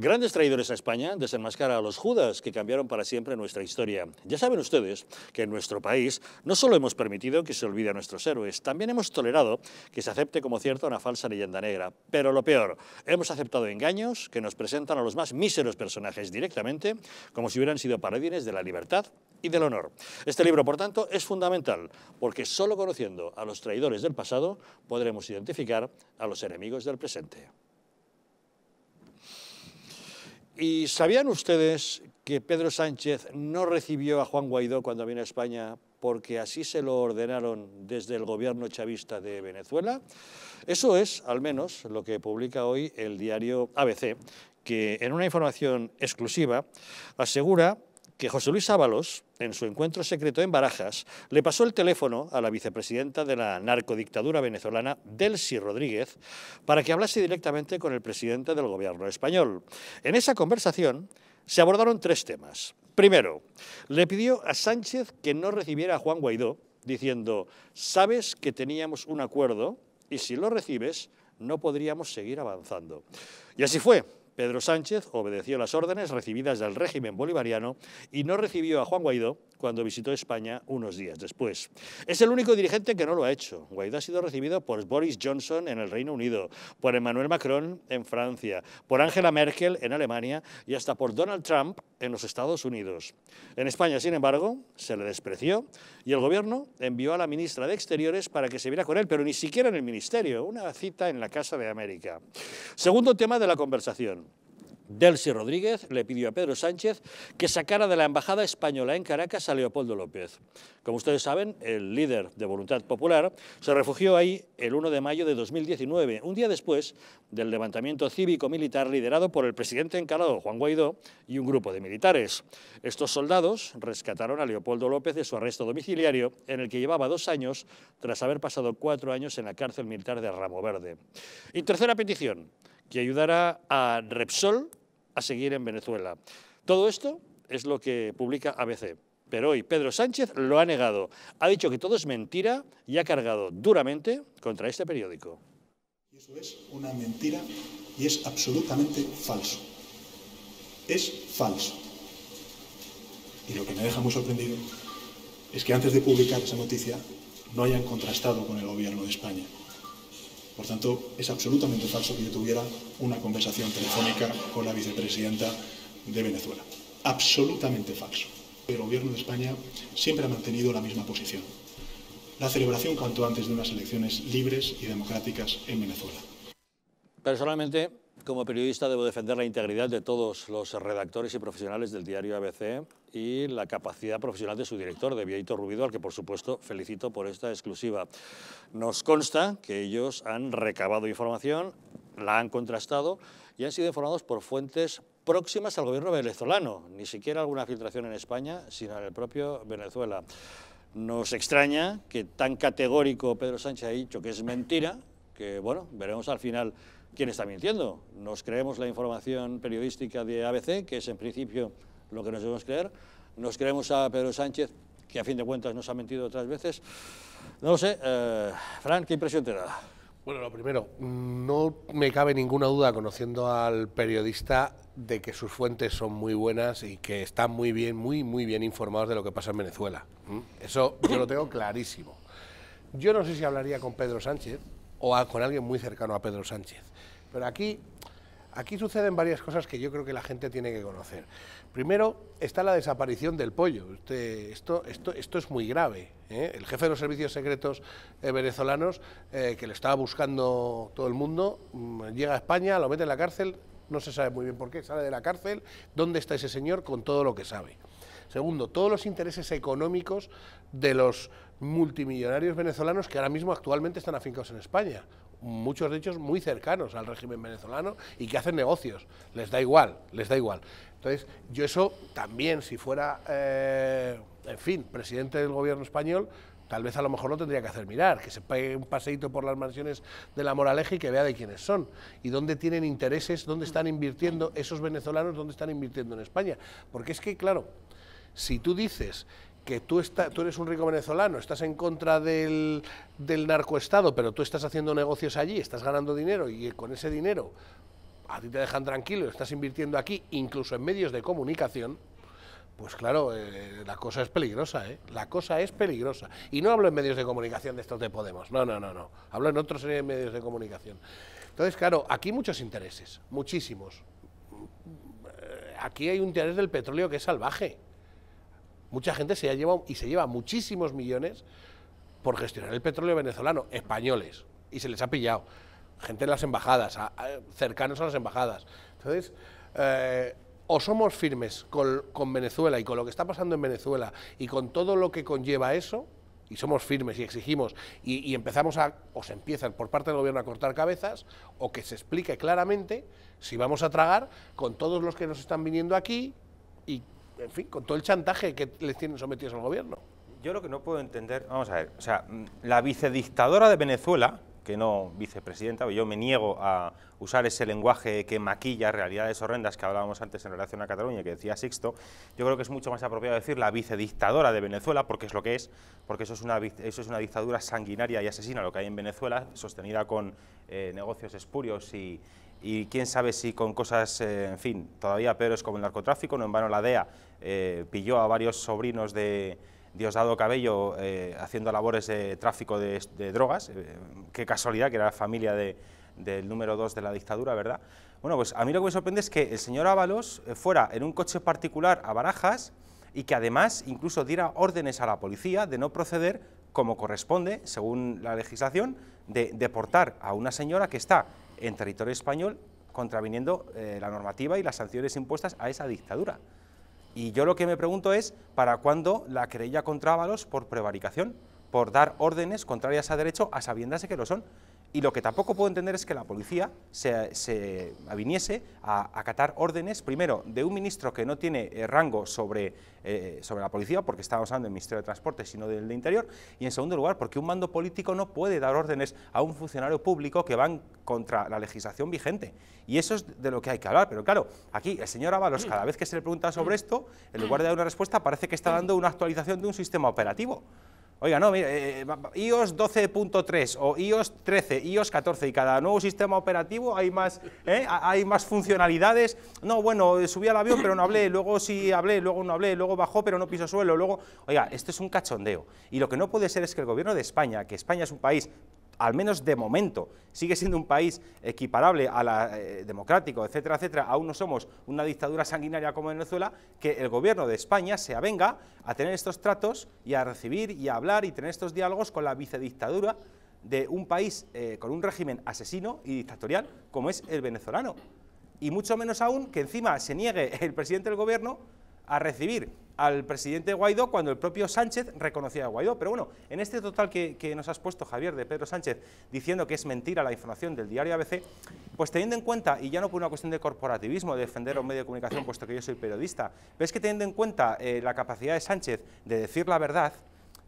Grandes traidores a España desenmascara a los judas que cambiaron para siempre nuestra historia. Ya saben ustedes que en nuestro país no solo hemos permitido que se olvide a nuestros héroes, también hemos tolerado que se acepte como cierta una falsa leyenda negra. Pero lo peor, hemos aceptado engaños que nos presentan a los más míseros personajes directamente como si hubieran sido paradines de la libertad y del honor. Este libro, por tanto, es fundamental porque solo conociendo a los traidores del pasado podremos identificar a los enemigos del presente. ¿Y sabían ustedes que Pedro Sánchez no recibió a Juan Guaidó cuando vino a España porque así se lo ordenaron desde el gobierno chavista de Venezuela? Eso es, al menos, lo que publica hoy el diario ABC, que en una información exclusiva asegura que José Luis Ábalos, en su encuentro secreto en Barajas, le pasó el teléfono a la vicepresidenta de la narcodictadura venezolana, Delcy Rodríguez, para que hablase directamente con el presidente del gobierno español. En esa conversación se abordaron tres temas. Primero, le pidió a Sánchez que no recibiera a Juan Guaidó, diciendo, sabes que teníamos un acuerdo y si lo recibes no podríamos seguir avanzando. Y así fue. Pedro Sánchez obedeció las órdenes recibidas del régimen bolivariano y no recibió a Juan Guaidó cuando visitó España unos días después. Es el único dirigente que no lo ha hecho. Guaidó ha sido recibido por Boris Johnson en el Reino Unido, por Emmanuel Macron en Francia, por Angela Merkel en Alemania y hasta por Donald Trump en los Estados Unidos. En España, sin embargo, se le despreció y el gobierno envió a la ministra de Exteriores para que se viera con él, pero ni siquiera en el ministerio, una cita en la Casa de América. Segundo tema de la conversación. Delcy Rodríguez le pidió a Pedro Sánchez que sacara de la Embajada Española en Caracas a Leopoldo López. Como ustedes saben, el líder de Voluntad Popular se refugió ahí el 1 de mayo de 2019, un día después del levantamiento cívico-militar liderado por el presidente encarado Juan Guaidó y un grupo de militares. Estos soldados rescataron a Leopoldo López de su arresto domiciliario, en el que llevaba dos años tras haber pasado cuatro años en la cárcel militar de Ramo Verde. Y tercera petición, que ayudará a Repsol seguir en Venezuela. Todo esto es lo que publica ABC. Pero hoy Pedro Sánchez lo ha negado. Ha dicho que todo es mentira y ha cargado duramente contra este periódico. Eso es una mentira y es absolutamente falso. Es falso. Y lo que me deja muy sorprendido es que antes de publicar esa noticia no hayan contrastado con el gobierno de España. Por tanto, es absolutamente falso que yo tuviera una conversación telefónica con la vicepresidenta de Venezuela. Absolutamente falso. El gobierno de España siempre ha mantenido la misma posición. La celebración cuanto antes de unas elecciones libres y democráticas en Venezuela. Personalmente, como periodista debo defender la integridad de todos los redactores y profesionales del diario ABC y la capacidad profesional de su director, de Vieito Rubido, al que por supuesto felicito por esta exclusiva. Nos consta que ellos han recabado información, la han contrastado y han sido informados por fuentes próximas al gobierno venezolano, ni siquiera alguna filtración en España, sino en el propio Venezuela. Nos extraña que tan categórico Pedro Sánchez ha dicho que es mentira, que bueno, veremos al final quién está mintiendo. Nos creemos la información periodística de ABC, que es en principio lo que nos debemos creer. Nos creemos a Pedro Sánchez, que a fin de cuentas nos ha mentido otras veces. No lo sé. Eh, Fran, ¿qué impresión te da? Bueno, lo primero, mm, no me cabe ninguna duda, conociendo al periodista, de que sus fuentes son muy buenas y que están muy bien, muy, muy bien informados de lo que pasa en Venezuela. Eso yo lo tengo clarísimo. Yo no sé si hablaría con Pedro Sánchez o con alguien muy cercano a Pedro Sánchez. Pero aquí, aquí suceden varias cosas que yo creo que la gente tiene que conocer. Primero, está la desaparición del pollo. Este, esto, esto, es muy grave. ¿eh? El jefe de los servicios secretos eh, venezolanos, eh, que le estaba buscando todo el mundo, mm, llega a España, lo mete en la cárcel, no se sabe muy bien por qué, sale de la cárcel, ¿dónde está ese señor con todo lo que sabe? Segundo, todos los intereses económicos de los multimillonarios venezolanos que ahora mismo actualmente están afincados en España muchos de ellos muy cercanos al régimen venezolano y que hacen negocios, les da igual, les da igual. Entonces, yo eso también, si fuera, eh, en fin, presidente del gobierno español, tal vez a lo mejor lo tendría que hacer mirar, que se pague un paseíto por las mansiones de la Moraleja y que vea de quiénes son y dónde tienen intereses, dónde están invirtiendo esos venezolanos, dónde están invirtiendo en España. Porque es que, claro, si tú dices que tú, tú eres un rico venezolano, estás en contra del, narcoestado, pero tú estás haciendo negocios allí, estás ganando dinero y con ese dinero a ti te dejan tranquilo, estás invirtiendo aquí, incluso en medios de comunicación, pues claro, eh, la cosa es peligrosa, ¿eh? La cosa es peligrosa. Y no hablo en medios de comunicación de estos de Podemos, no, no, no, no. Hablo en otros medios de comunicación. Entonces, claro, aquí muchos intereses, muchísimos. Eh, aquí hay un interés del petróleo que es salvaje. Mucha gente se ha llevado y se lleva muchísimos millones por gestionar el petróleo venezolano, españoles, y se les ha pillado. Gente en las embajadas, cercanos a las embajadas. Entonces, eh, o somos firmes con, Venezuela y con lo que está pasando en Venezuela y con todo lo que conlleva eso, y somos firmes y exigimos y, empezamos a, o se empiezan por parte del gobierno a cortar cabezas, o que se explique claramente si vamos a tragar con todos los que nos están viniendo aquí y en fin, con todo el chantaje que les tienen sometidos al gobierno. Yo lo que no puedo entender, vamos a ver, o sea, mm, la vicedictadora de Venezuela, que no vicepresidenta, yo me niego a usar ese lenguaje que maquilla realidades horrendas que hablábamos antes en relación a Cataluña, que decía Sixto, yo creo que es mucho más apropiado decir la vicedictadora de Venezuela, porque es lo que es, porque eso es una, eso es una dictadura sanguinaria y asesina, lo que hay en Venezuela, sostenida con eh, negocios espurios y, quién sabe si con cosas, eh, en fin, todavía peores como el narcotráfico, no en vano la DEA eh, pilló a varios sobrinos de Diosdado Cabello eh, haciendo labores de tráfico de, drogas, eh, qué casualidad que era la familia del número dos de la dictadura, ¿verdad? Bueno, pues a mí lo que me sorprende es que el señor Ábalos fuera en un coche particular a Barajas y que además incluso diera órdenes a la policía de no proceder como corresponde, según la legislación, de deportar a una señora que está en territorio español contraviniendo la normativa y las sanciones impuestas a esa dictadura. Y yo lo que me pregunto es, ¿para cuándo la querella contra Ábalos por prevaricación? por dar órdenes contrarias a derecho a sabiendas que lo son. Y lo que tampoco puedo entender es que la policía se, aviniese a acatar órdenes, primero, de un ministro que no tiene eh, rango sobre, eh, sobre la policía, porque está hablando del Ministerio de Transporte, sino del de Interior, y en segundo lugar, porque un mando político no puede dar órdenes a un funcionario público que van contra la legislación vigente. Y eso es de lo que hay que hablar. Pero claro, aquí el señor Ábalos, cada vez que se le pregunta sobre esto, en lugar de dar una respuesta, parece que está dando una actualización de un sistema operativo. Oiga, no, mire, eh, eh, iOS 12.3 o iOS 13, iOS 14 y cada nuevo sistema operativo hay más, ¿eh? hay más funcionalidades. No, bueno, subí al avión pero no hablé, luego sí hablé, luego no hablé, luego bajó pero no piso suelo, luego... Oiga, esto es un cachondeo. Y lo que no puede ser es que el gobierno de España, que España es un país al menos de momento, sigue siendo un país equiparable a la democrática, eh, democrático, etcétera, etcétera, aún no somos una dictadura sanguinaria como Venezuela, que el gobierno de España se avenga a tener estos tratos y a recibir y a hablar y tener estos diálogos con la vicedictadura de un país eh, con un régimen asesino y dictatorial como es el venezolano. Y mucho menos aún que encima se niegue el presidente del gobierno a recibir al presidente Guaidó cuando el propio Sánchez reconocía a Guaidó. Pero bueno, en este total que, nos has puesto, Javier, de Pedro Sánchez, diciendo que es mentira la información del diario ABC, pues teniendo en cuenta, y ya no por una cuestión de corporativismo, de defender un medio de comunicación, puesto que yo soy periodista, ves que teniendo en cuenta eh, la capacidad de Sánchez de decir la verdad,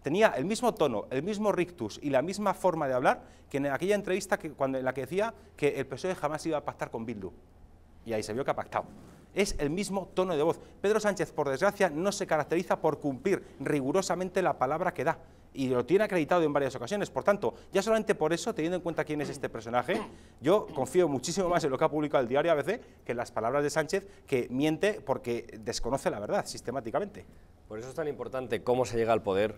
tenía el mismo tono, el mismo rictus y la misma forma de hablar que en aquella entrevista que, cuando, en la que decía que el PSOE jamás iba a pactar con Bildu. Y ahí se vio que ha pactado es el mismo tono de voz. Pedro Sánchez, por desgracia, no se caracteriza por cumplir rigurosamente la palabra que da y lo tiene acreditado en varias ocasiones. Por tanto, ya solamente por eso, teniendo en cuenta quién es este personaje, yo confío muchísimo más en lo que ha publicado el diario ABC que en las palabras de Sánchez, que miente porque desconoce la verdad sistemáticamente. Por eso es tan importante cómo se llega al poder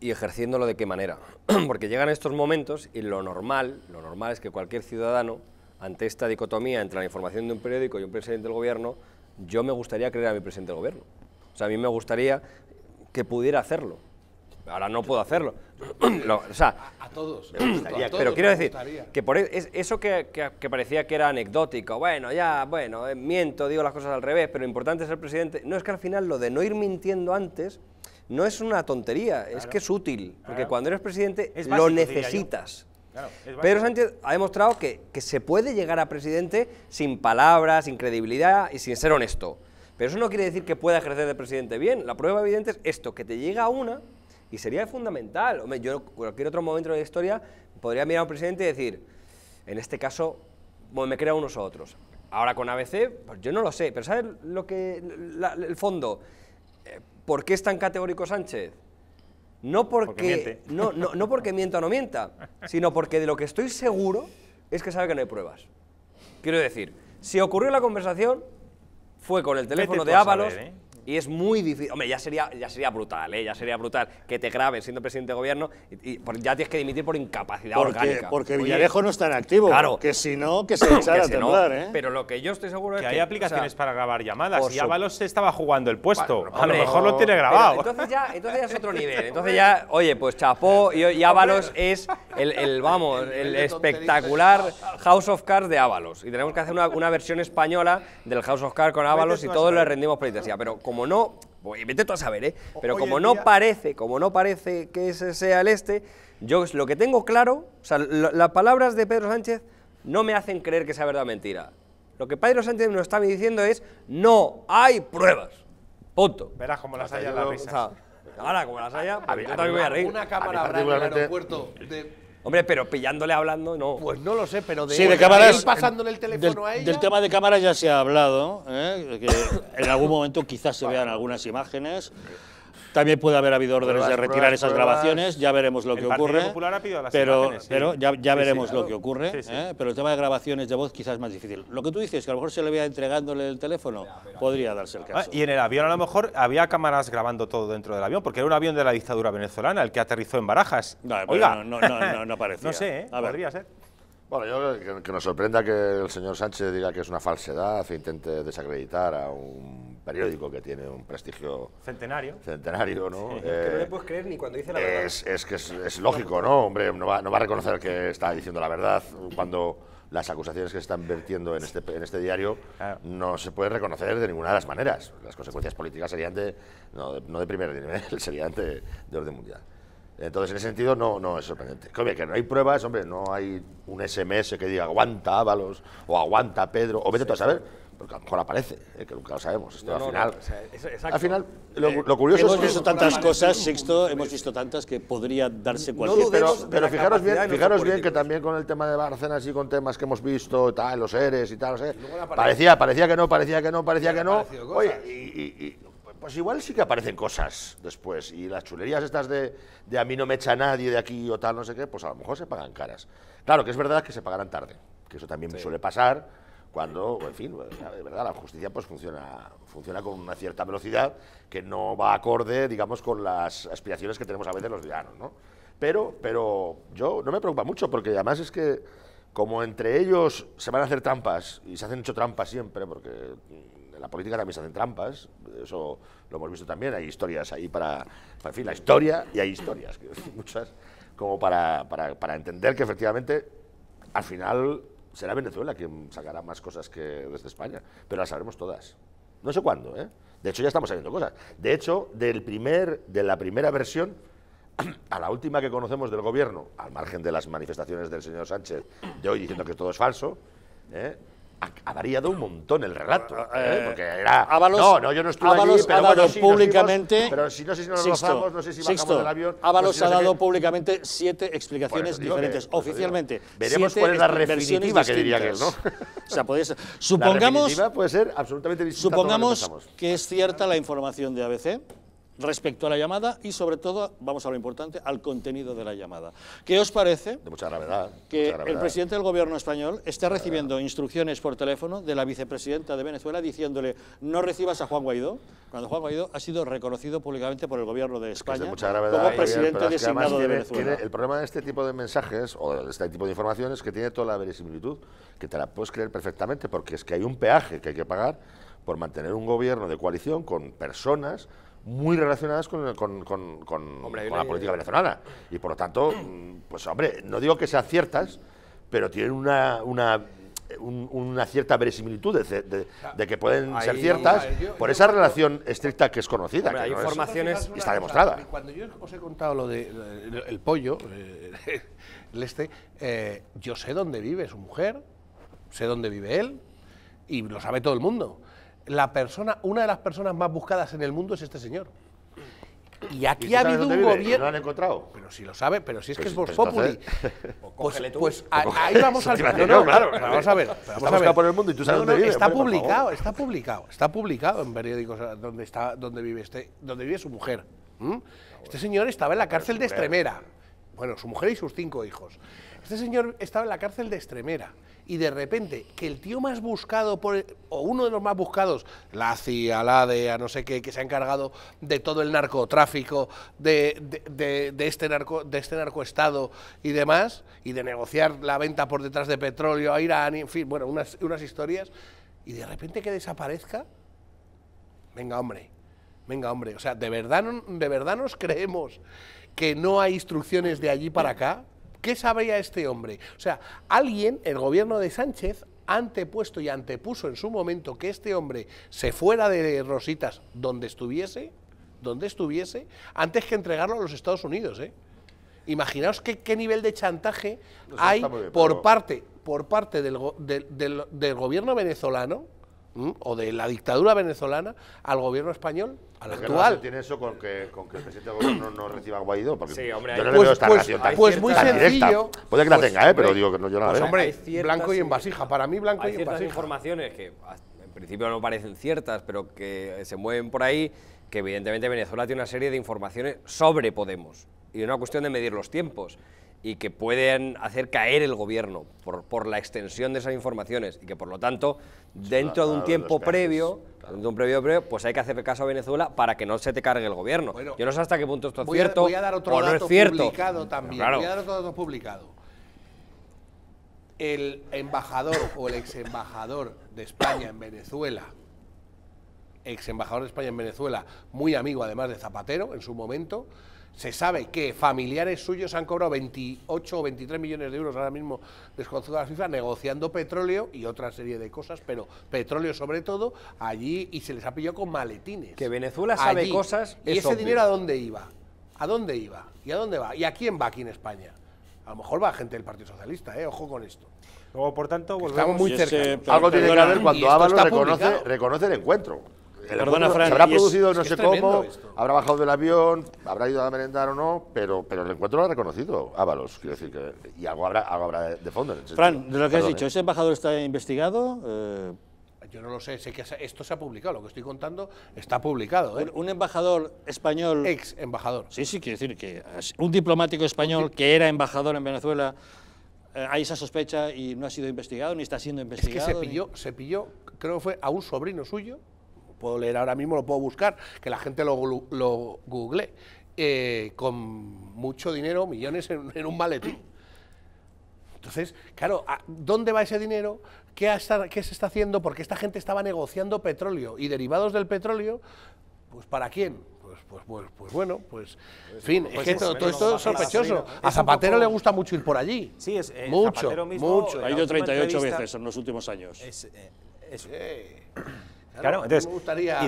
y ejerciéndolo de qué manera. porque llegan estos momentos y lo normal, lo normal es que cualquier ciudadano ante esta dicotomía entre la información de un periódico y un presidente del gobierno, yo me gustaría creer a mi presidente del gobierno. O sea, a mí me gustaría que pudiera hacerlo. Ahora no puedo hacerlo. a, todos. pero quiero decir que por e, eso que, parecía que era anecdótico, bueno, ya, bueno, eh, miento, digo las cosas al revés, pero lo importante es el presidente. No es que al final lo de no ir mintiendo antes no es una tontería, es que es útil, porque cuando eres presidente lo necesitas. Pero Sánchez ha demostrado que, se puede llegar a presidente sin palabras, sin credibilidad y sin ser honesto. Pero eso no quiere decir que pueda ejercer de presidente bien. La prueba evidente es esto, que te llega a una y sería fundamental. Hombre, yo en cualquier otro momento de la historia podría mirar a un presidente y decir, en este caso, me crea unos otros. Ahora con ABC, pues yo no lo sé, pero ¿sabes lo que, el fondo? Eh, ¿Por qué es tan categórico Sánchez? No porque, no, porque mienta o no mienta, sino porque de lo que estoy seguro es que sabe que no hay pruebas. Quiero decir, si ocurrió la conversación, fue con el teléfono de Ábalos, ¿eh? y es muy difícil. Hombre, ya sería, ya sería brutal, ¿eh? ya sería brutal que te graben siendo presidente de gobierno y, ya tienes que dimitir por incapacidad porque, orgánica. Porque Villarejo no está en activo. Claro. Que si no, que se echara a temblar. ¿eh? Pero lo que yo estoy seguro es que. hay aplicaciones para grabar llamadas y Ábalos se estaba jugando el puesto. a lo mejor lo tiene grabado. entonces, ya, entonces ya es otro nivel. Entonces ya, oye, pues chapó y, Ávalos Ábalos es el, vamos, el espectacular House of Cards de Ábalos. Y tenemos que hacer una, versión española del House of Cards con Ábalos y todos le rendimos pleitesía. Pero como no, voy, vete tú a saber, ¿eh? Pero como no parece, como no parece que ese sea el este, yo lo que tengo claro, o sea, las palabras de Pedro Sánchez no me hacen creer que sea verdad o mentira. Lo que Pedro Sánchez nos está diciendo es no hay pruebas. Punto. Verás como las haya las risas. ahora, como las haya, yo también voy a reír. Una cámara en el aeropuerto de Hombre, pero pillándole hablando, no. Pues no lo sé, pero de, sí, de cámaras, pasando pasándole el teléfono ahí? Del tema de cámaras ya se ha hablado, ¿eh? en algún momento quizás se vean algunas imágenes. También puede haber habido órdenes de retirar esas grabaciones, ya veremos lo que ocurre. pero, pero ya, veremos lo que ocurre. Pero el tema de grabaciones de voz quizás es más difícil. Lo que tú dices, que a lo mejor se le vea entregándole el teléfono, podría darse el caso. Ah, y en el avión a lo mejor había cámaras grabando todo dentro del avión, porque era un avión de la dictadura venezolana el que aterrizó en Barajas. No, Oiga. no, no, no, no parece no sé, ¿eh? a ver. Bueno, yo que, que nos sorprenda que el señor Sánchez diga que es una falsedad e intente desacreditar a un periódico que tiene un prestigio... Centenario. Centenario, ¿no? Eh, que no le puedes creer ni cuando dice la verdad. Es, es que es, lógico, ¿no? Hombre, no va, no va, a reconocer que está diciendo la verdad cuando las acusaciones que se están vertiendo en este, en este diario no se pueden reconocer de ninguna de las maneras. Las consecuencias políticas serían de, no, de, primer nivel, serían de, de orden mundial. Entonces, en ese sentido, no, no es sorprendente. Que, que no hay pruebas, hombre, no hay un SMS que diga aguanta Ábalos, o aguanta Pedro, o vete a saber porque a lo mejor aparece, eh, que nunca lo sabemos. al final, al final lo, eh, curioso es que... Hemos visto tantas cosas, Sexto, hemos visto tantas que podría darse cualquier pero, Pero, fijaros bien, fijaros bien que también con el tema de Barcenas y con temas que hemos visto, tal, los seres y tal, parecía, parecía que no, parecía que no, parecía que no. Oye, y, pues igual sí que aparecen cosas después. Y las chulerías estas de, de a mí no me echa nadie de aquí o tal, no sé qué, pues a lo mejor se pagan caras. Claro que es verdad que se pagarán tarde, que eso también suele pasar cuando, en fin, de verdad, la justicia pues funciona, funciona con una cierta velocidad que no va acorde, digamos, con las aspiraciones que tenemos a veces los ciudadanos, ¿no? Pero, pero yo no me preocupa mucho porque además es que como entre ellos se van a hacer trampas y se hacen hecho trampas siempre porque en la política también se hacen trampas, eso lo hemos visto también, hay historias ahí para, para en fin, la historia y hay historias, muchas, como para, para, para entender que efectivamente al final será Venezuela quien sacará más cosas que desde España, pero las sabremos todas. No sé cuándo, ¿eh? De hecho, ya estamos sabiendo cosas. De hecho, del primer, de la primera versión a la última que conocemos del gobierno, al margen de las manifestaciones del señor Sánchez de hoy diciendo que todo es falso, ¿eh? ha variado un montón el relato. Ah, ¿eh? Eh, Porque era. Ábalos, no, no, yo no estuve allí, pero ha públicamente. pero si no sé si nos lo rozamos, no sé si bajamos del avión. Ábalos ha dado públicamente siete explicaciones diferentes, pues, oficialmente. Veremos cuál es la definitiva que diría que es, ¿no? O sea, podéis Supongamos. puede ser absolutamente Supongamos que es cierta la información de ABC respecto a la llamada y sobre todo, vamos a lo importante, al contenido de la llamada. ¿Qué os parece de mucha gravedad, que el presidente del gobierno español esté recibiendo instrucciones por teléfono de la vicepresidenta de Venezuela diciéndole no recibas a Juan Guaidó, cuando Juan Guaidó ha sido reconocido públicamente por el gobierno de España como presidente designado de Venezuela? el problema de este tipo de mensajes o de este tipo de informaciones es que tiene toda la verisimilitud, que te la puedes creer perfectamente porque es que hay un peaje que hay que pagar por mantener un gobierno de coalición con personas muy relacionadas con, la política venezolana. Y por lo tanto, mm, pues hombre, no digo que sean ciertas, pero tienen una, cierta verisimilitud de, que pueden ah, ser ciertas por esa relación estricta que es conocida. hay informaciones y está demostrada. cuando yo os he contado lo del de, eh, pollo, eh, el este, eh, yo sé dónde vive su mujer, sé dónde vive él y lo sabe todo el mundo la persona, una de las personas más buscadas en el mundo es este señor. Y aquí ha habido un gobierno. ¿No lo han encontrado? Pero si lo sabe, pero si es que pues es vos Populi. Pues, pues, pues ahí vamos al. Pues no, claro, vamos a ver. Vamos a buscar por el mundo y tú sabes dónde vive, Está publicado, está publicado, está publicado en periódicos eh, donde, está, donde, vive, este, donde vive su mujer. Este señor estaba en la cárcel de extremera Bueno, su mujer y sus cinco hijos. Este señor estaba en la cárcel de extremera y de repente que el tío más buscado, por o uno de los más buscados, la CIA, la DEA, no sé qué, que se ha encargado de todo el narcotráfico, de, de, este, narco, de este narcoestado y demás, y de negociar la venta por detrás de petróleo a Irán, en fin, bueno, unas, unas historias, y de repente que desaparezca, venga hombre, venga hombre, o sea, ¿de verdad, de verdad nos creemos que no hay instrucciones de allí para acá? ¿Qué sabría este hombre? O sea, alguien, el gobierno de Sánchez, antepuesto y antepuso en su momento que este hombre se fuera de Rositas donde estuviese, donde estuviese, antes que entregarlo a los Estados Unidos, ¿eh? Imaginaos qué, qué nivel de chantaje hay por, parte, por parte del gobierno venezolano, o de la dictadura venezolana al gobierno español, al actual. No tiene eso con que, con que el presidente del gobierno no reciba Guaidó? Porque sí, hombre, yo no pues, pues, pues muy sencillo. Puede que la pues, tenga, ¿eh? pero digo que no yo nada. Pues, hombre, blanco y en vasija. Para mí, blanco y en vasija. Hay informaciones que ah, en principio no parecen ciertas, pero que se mueven por ahí, que evidentemente Venezuela tiene una serie de informaciones sobre Podemos. Y una cuestión de medir los tiempos y que pueden hacer caer el gobierno por, la extensión de esas informaciones y que por lo tanto dentro de un tiempo previo de un previo previo, pues hay que hacer caso a Venezuela para que no se te cargue el gobierno. Yo no sé hasta qué punto esto es cierto voy a dar otro dato Publicado también. Voy a dar otro dato publicado. El embajador o el ex embajador de España en Venezuela, ex embajador de España en Venezuela, muy amigo además de Zapatero en su momento, se sabe que familiares suyos han cobrado 28 o 23 millones de euros ahora mismo desconocidos a la FIFA negociando petróleo y otra serie de cosas, pero petróleo sobre todo allí y se les ha pillado con maletines. Que Venezuela sabe cosas. ¿Y ese dinero a dónde iba? ¿A dónde iba? ¿Y a dónde va? ¿Y a quién va aquí en España? A lo mejor va gente del Partido Socialista, ¿eh? ojo con esto. Luego, por tanto, Estamos muy Algo tiene que ver cuando Ábalos reconoce, reconoce el encuentro habrá producido no sé cómo, habrá bajado del avión, habrá ido a merendar o no, pero, pero el encuentro lo ha reconocido Ábalos, quiero decir, que, y algo habrá, algo habrá de, fondo. Fran, de lo que has dicho, ¿ese embajador está investigado? Eh, yo no lo sé, sé que esto se ha publicado, lo que estoy contando está publicado. ¿eh? Un, embajador español... Ex embajador. Sí, sí, quiero decir que un diplomático español que era embajador en Venezuela, eh, hay esa sospecha y no ha sido investigado, ni está siendo investigado. Es que se pilló, se pilló, creo que fue a un sobrino suyo, puedo leer ahora mismo, lo puedo buscar, que la gente lo, google, eh, con mucho dinero, millones en, un maletín. Entonces, claro, ¿dónde va ese dinero? ¿Qué, ¿Qué se está haciendo? Porque esta gente estaba negociando petróleo y derivados del petróleo, pues ¿para quién? Pues, pues, pues, pues bueno, pues, en fin, es que todo, esto es sospechoso. A Zapatero le gusta mucho ir por allí. Sí, es eh, mucho, mismo, mucho. Eh, ha ido 38 veces en los últimos años. Es, Claro, entonces,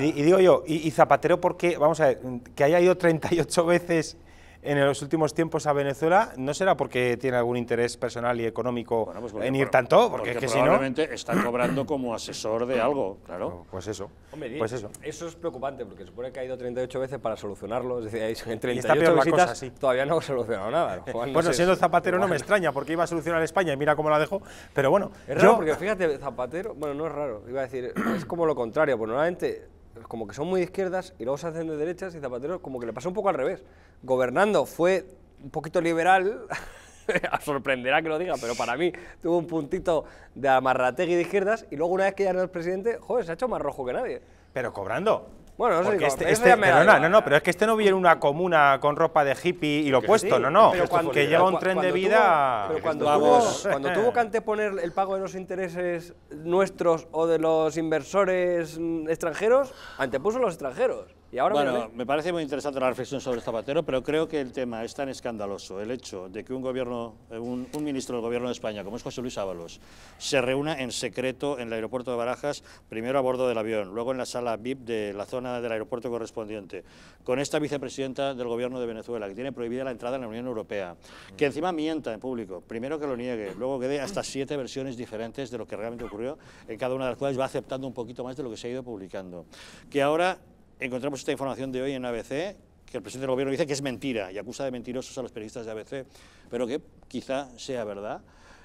y, digo yo, y, y Zapatero, porque, vamos a ver, que haya ido 38 veces en los últimos tiempos a Venezuela, ¿no será porque tiene algún interés personal y económico pues en ir tanto? Porque, probablemente está cobrando como asesor de algo, claro. Pues, pues eso. pues eso. eso es preocupante porque supone que ha ido 38 veces para solucionarlo, es decir, en 38 visitas todavía no ha solucionado nada. bueno, siendo Zapatero no me extraña porque iba a solucionar España y mira cómo la dejó, pero bueno. Es raro porque fíjate, Zapatero, bueno, no es raro, iba a decir, es como lo contrario, pues normalmente como que son muy de izquierdas y luego se hacen de derechas y zapateros, como que le pasó un poco al revés. Gobernando fue un poquito liberal, a sorprenderá que lo diga, pero para mí tuvo un puntito de amarrategui de izquierdas y luego una vez que ya no es presidente, joder, se ha hecho más rojo que nadie. Pero cobrando. Bueno, no sé, este, este, pero no, no, no, pero es que este no viene una comuna con ropa de hippie y lo puesto, no, no. Pero que lleva un tren de vida. cuando, Tuvo, cuando tuvo que anteponer el pago de los intereses nuestros o de los inversores mm, extranjeros, antepuso los extranjeros bueno, me... parece muy interesante la reflexión sobre Zapatero, pero creo que el tema es tan escandaloso, el hecho de que un, gobierno, eh, un, ministro del gobierno de España, como es José Luis Ábalos, se reúna en secreto en el aeropuerto de Barajas, primero a bordo del avión, luego en la sala VIP de la zona del aeropuerto correspondiente, con esta vicepresidenta del gobierno de Venezuela, que tiene prohibida la entrada en la Unión Europea, que encima mienta en público, primero que lo niegue, luego que dé hasta siete versiones diferentes de lo que realmente ocurrió, en cada una de las cuales va aceptando un poquito más de lo que se ha ido publicando. Que ahora encontramos esta información de hoy en ABC, que el presidente del gobierno dice que es mentira y acusa de mentirosos a los periodistas de ABC, pero que quizá sea verdad,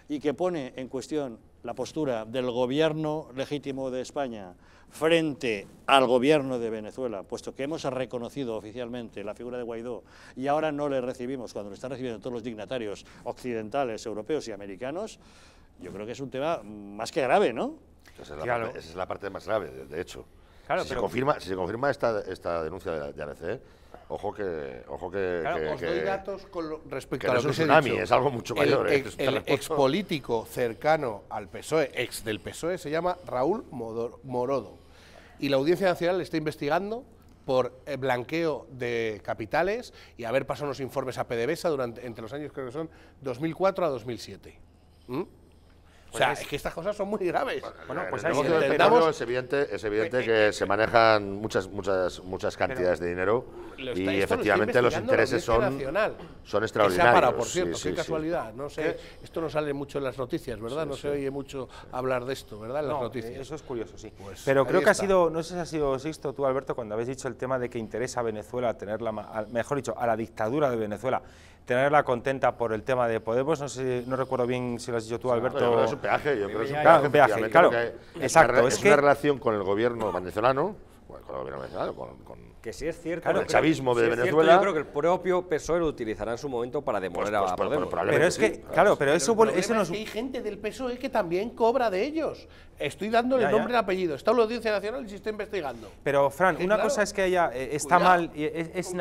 y que pone en cuestión la postura del gobierno legítimo de España frente al gobierno de Venezuela, puesto que hemos reconocido oficialmente la figura de Guaidó y ahora no le recibimos cuando lo están recibiendo todos los dignatarios occidentales, europeos y americanos, yo creo que es un tema más que grave, ¿no? Esa es la, claro. esa es la parte más grave, de hecho si, se confirma, se confirma esta, esta denuncia de, de ¿eh? ojo que... Ojo que, claro, os doy datos con respecto a lo es un tsunami, es algo mucho mayor. ¿eh? ex este político cercano al PSOE, ex del PSOE, se llama Raúl Morodo. Y la Audiencia Nacional le está investigando por eh, blanqueo de capitales y haber pasado unos informes a PDVSA durante, entre los años creo que son 2004 a 2007 o sea, pues es que estas cosas son muy graves. Bueno, pues ahí es evidente, es evidente eh, que eh, se manejan muchas, muchas, muchas cantidades de dinero y efectivamente los intereses son, son extraordinarios. Para, por cierto, qué casualidad. No sé, esto no sale mucho en las noticias, ¿verdad? no se oye mucho hablar de esto, ¿verdad? En las noticias. eso es curioso, sí. Pues Pero creo que ha sido, no sé si ha sido Sixto tú, Alberto, cuando habéis dicho el tema de que interesa a Venezuela tener la, mejor dicho, a la dictadura de Venezuela tenerla contenta por el tema de Podemos. No sé, no recuerdo bien si lo has dicho tú, Alberto. es un peaje, yo creo que es un peaje. claro, exacto. es, una relación con el gobierno venezolano, con el gobierno venezolano, con, que es cierto. el chavismo de Venezuela. yo creo que el propio PSOE lo utilizará en su momento para pues, demoler pues, a pues, Podemos. Pero, es que, claro, pero, eso, eso no hay gente del PSOE que también cobra de ellos. Estoy dándole el nombre y y apellido. Está en la Audiencia Nacional y se está investigando. Pero, Fran, una cosa es que ella eh, está mal y es, es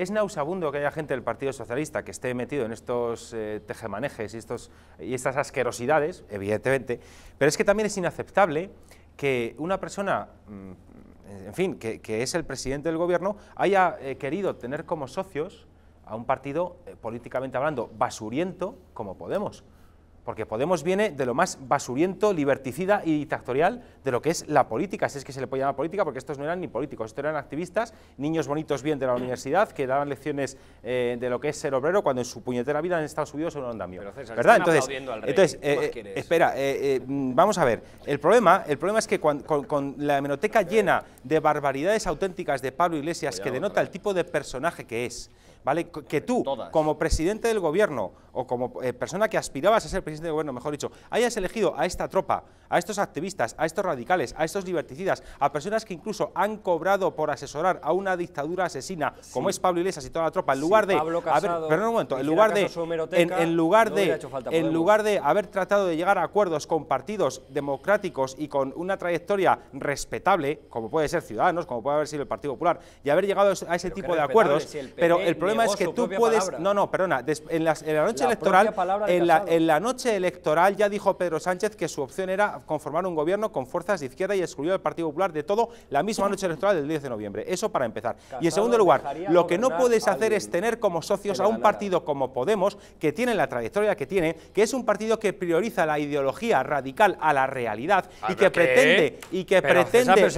es nauseabundo que haya gente del Partido Socialista que esté metido en estos eh, tejemanejes y, estos, y estas asquerosidades, evidentemente, pero es que también es inaceptable que una persona, mm, en fin, que, es el presidente del gobierno, haya eh, querido tener como socios a un partido, eh, políticamente hablando, basuriento como Podemos porque Podemos viene de lo más basuriento, liberticida y dictatorial de lo que es la política, si es que se le puede llamar política, porque estos no eran ni políticos, estos eran activistas, niños bonitos bien de la universidad, que daban lecciones eh, de lo que es ser obrero cuando en su puñetera vida han estado subidos en un andamio. Pero César, ¿verdad? Entonces, entonces eh, eh, espera, mm, vamos a ver, el problema, el problema es que con, la menoteca llena de barbaridades auténticas de Pablo Iglesias, que denota el tipo de personaje que es, ¿vale? Que tú, como presidente del gobierno o como eh, persona que aspirabas a ser presidente del gobierno, mejor dicho, hayas elegido a esta tropa, a estos activistas, a estos radicales, a estos liberticidas, a personas que incluso han cobrado por asesorar a una dictadura asesina, como es Pablo Iglesias y toda la tropa, en lugar de... un momento, en lugar de... En, lugar, de, en lugar de haber tratado de llegar a acuerdos con partidos democráticos y con una trayectoria respetable, como puede ser Ciudadanos, como puede haber sido el Partido Popular, y haber llegado a ese tipo de acuerdos, pero el problema problema es que tú puedes. No, no, perdona. en, la noche electoral. la, noche electoral ya dijo Pedro Sánchez que su opción era conformar un gobierno con fuerzas de izquierda y excluyó al Partido Popular de todo la misma noche electoral del 10 de noviembre. Eso para empezar. y en segundo lugar, lo que no puedes hacer es tener como socios a un partido como Podemos, que tiene la trayectoria que tiene, que es un partido que prioriza la ideología radical a la realidad y que pretende, y que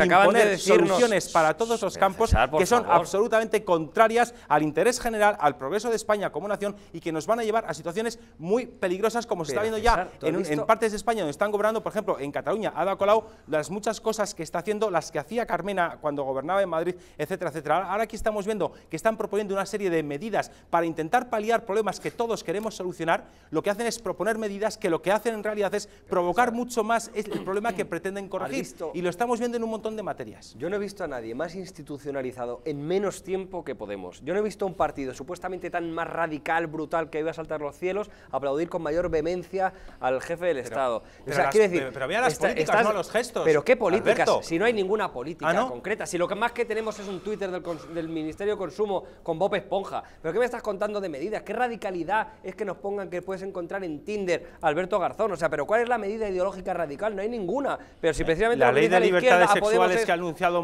imponer soluciones para todos los campos que son absolutamente contrarias al interés general, al progreso de España como nación y que nos van a llevar a situaciones muy peligrosas como se está viendo ya en, partes de España donde están gobernando, por ejemplo, en Cataluña, Ada Colau, las muchas cosas que está haciendo, las que hacía Carmena cuando gobernaba en Madrid, etcétera, etcétera. Ahora aquí estamos viendo que están proponiendo una serie de medidas para intentar paliar problemas que todos queremos solucionar, lo que hacen es proponer medidas que lo que hacen en realidad es provocar mucho más el problema que pretenden corregir. y lo estamos viendo en un montón de materias. Yo no he visto a nadie más institucionalizado en menos tiempo que Podemos. Yo no he visto un partido supuestamente tan más radical, brutal, que iba a saltar los cielos, aplaudir con mayor vehemencia al jefe del Estado. Pero las, mira las políticas, no los gestos. Pero ¿qué políticas? Si no hay ninguna política ah, concreta, si lo que más que tenemos es un Twitter del, Ministerio de Consumo con Bob Esponja, ¿pero qué me estás contando de medidas? ¿Qué radicalidad es que nos pongan que puedes encontrar en Tinder Alberto Garzón? O sea, ¿pero cuál es la medida ideológica radical? No hay ninguna. Pero si eh, precisamente... La, ley de libertades sexuales que ha anunciado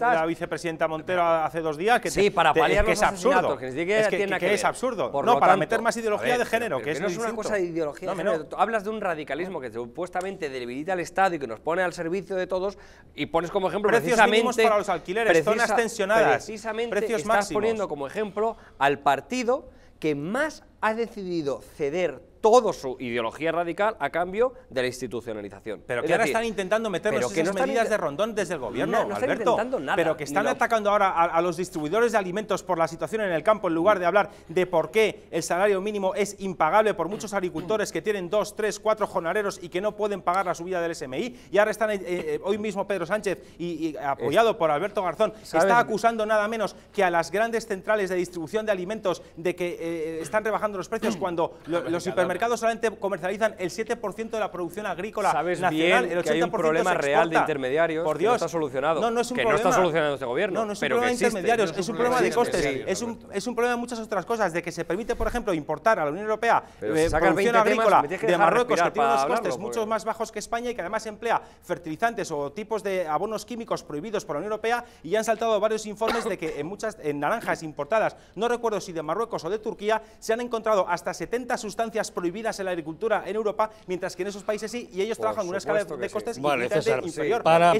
la, vicepresidenta Montero hace dos días, que, sí, para que es absurdo es que, es absurdo. no, para meter más ideología de género, que es no es una cosa de ideología de género. Hablas de un radicalismo que supuestamente debilita al Estado y que nos pone al servicio de todos y pones como ejemplo Precios precisamente para los alquileres, zonas tensionadas. Precisamente estás poniendo como ejemplo al partido que más ha decidido ceder toda su ideología radical a cambio de la institucionalización. Pero que ahora están intentando meter esas medidas de rondón desde el gobierno, no, Están intentando nada, pero que están atacando ahora a, los distribuidores de alimentos por la situación en el campo en lugar de hablar de por qué el salario mínimo es impagable por muchos agricultores que tienen dos, tres, cuatro jornaleros y que no pueden pagar la subida del SMI. Y ahora están, eh, eh, hoy mismo Pedro Sánchez, y, apoyado por Alberto Garzón, está acusando nada menos que a las grandes centrales de distribución de alimentos de que eh, están rebajando los precios cuando los hipermercados mercados solamente comercializan el 7% de la producción agrícola nacional. el que hay un problema real de intermediarios Por Dios. que está solucionado. No, no es un problema. está solucionado este gobierno. No, no es un problema de intermediarios, es un problema de costes. Es un, problema de muchas otras cosas, de que se permite, por ejemplo, importar a la Unión Europea eh, producción agrícola de Marruecos que tiene unos costes mucho más bajos que España y que además emplea fertilizantes o tipos de abonos químicos prohibidos por la Unión Europea y han saltado varios informes de que en muchas naranjas importadas, no recuerdo si de Marruecos o de Turquía, se han encontrado hasta 70 sustancias prohibidas en la agricultura en Europa, mientras que en esos países sí, y ellos trabajan en una escala de, costes inferior. Para,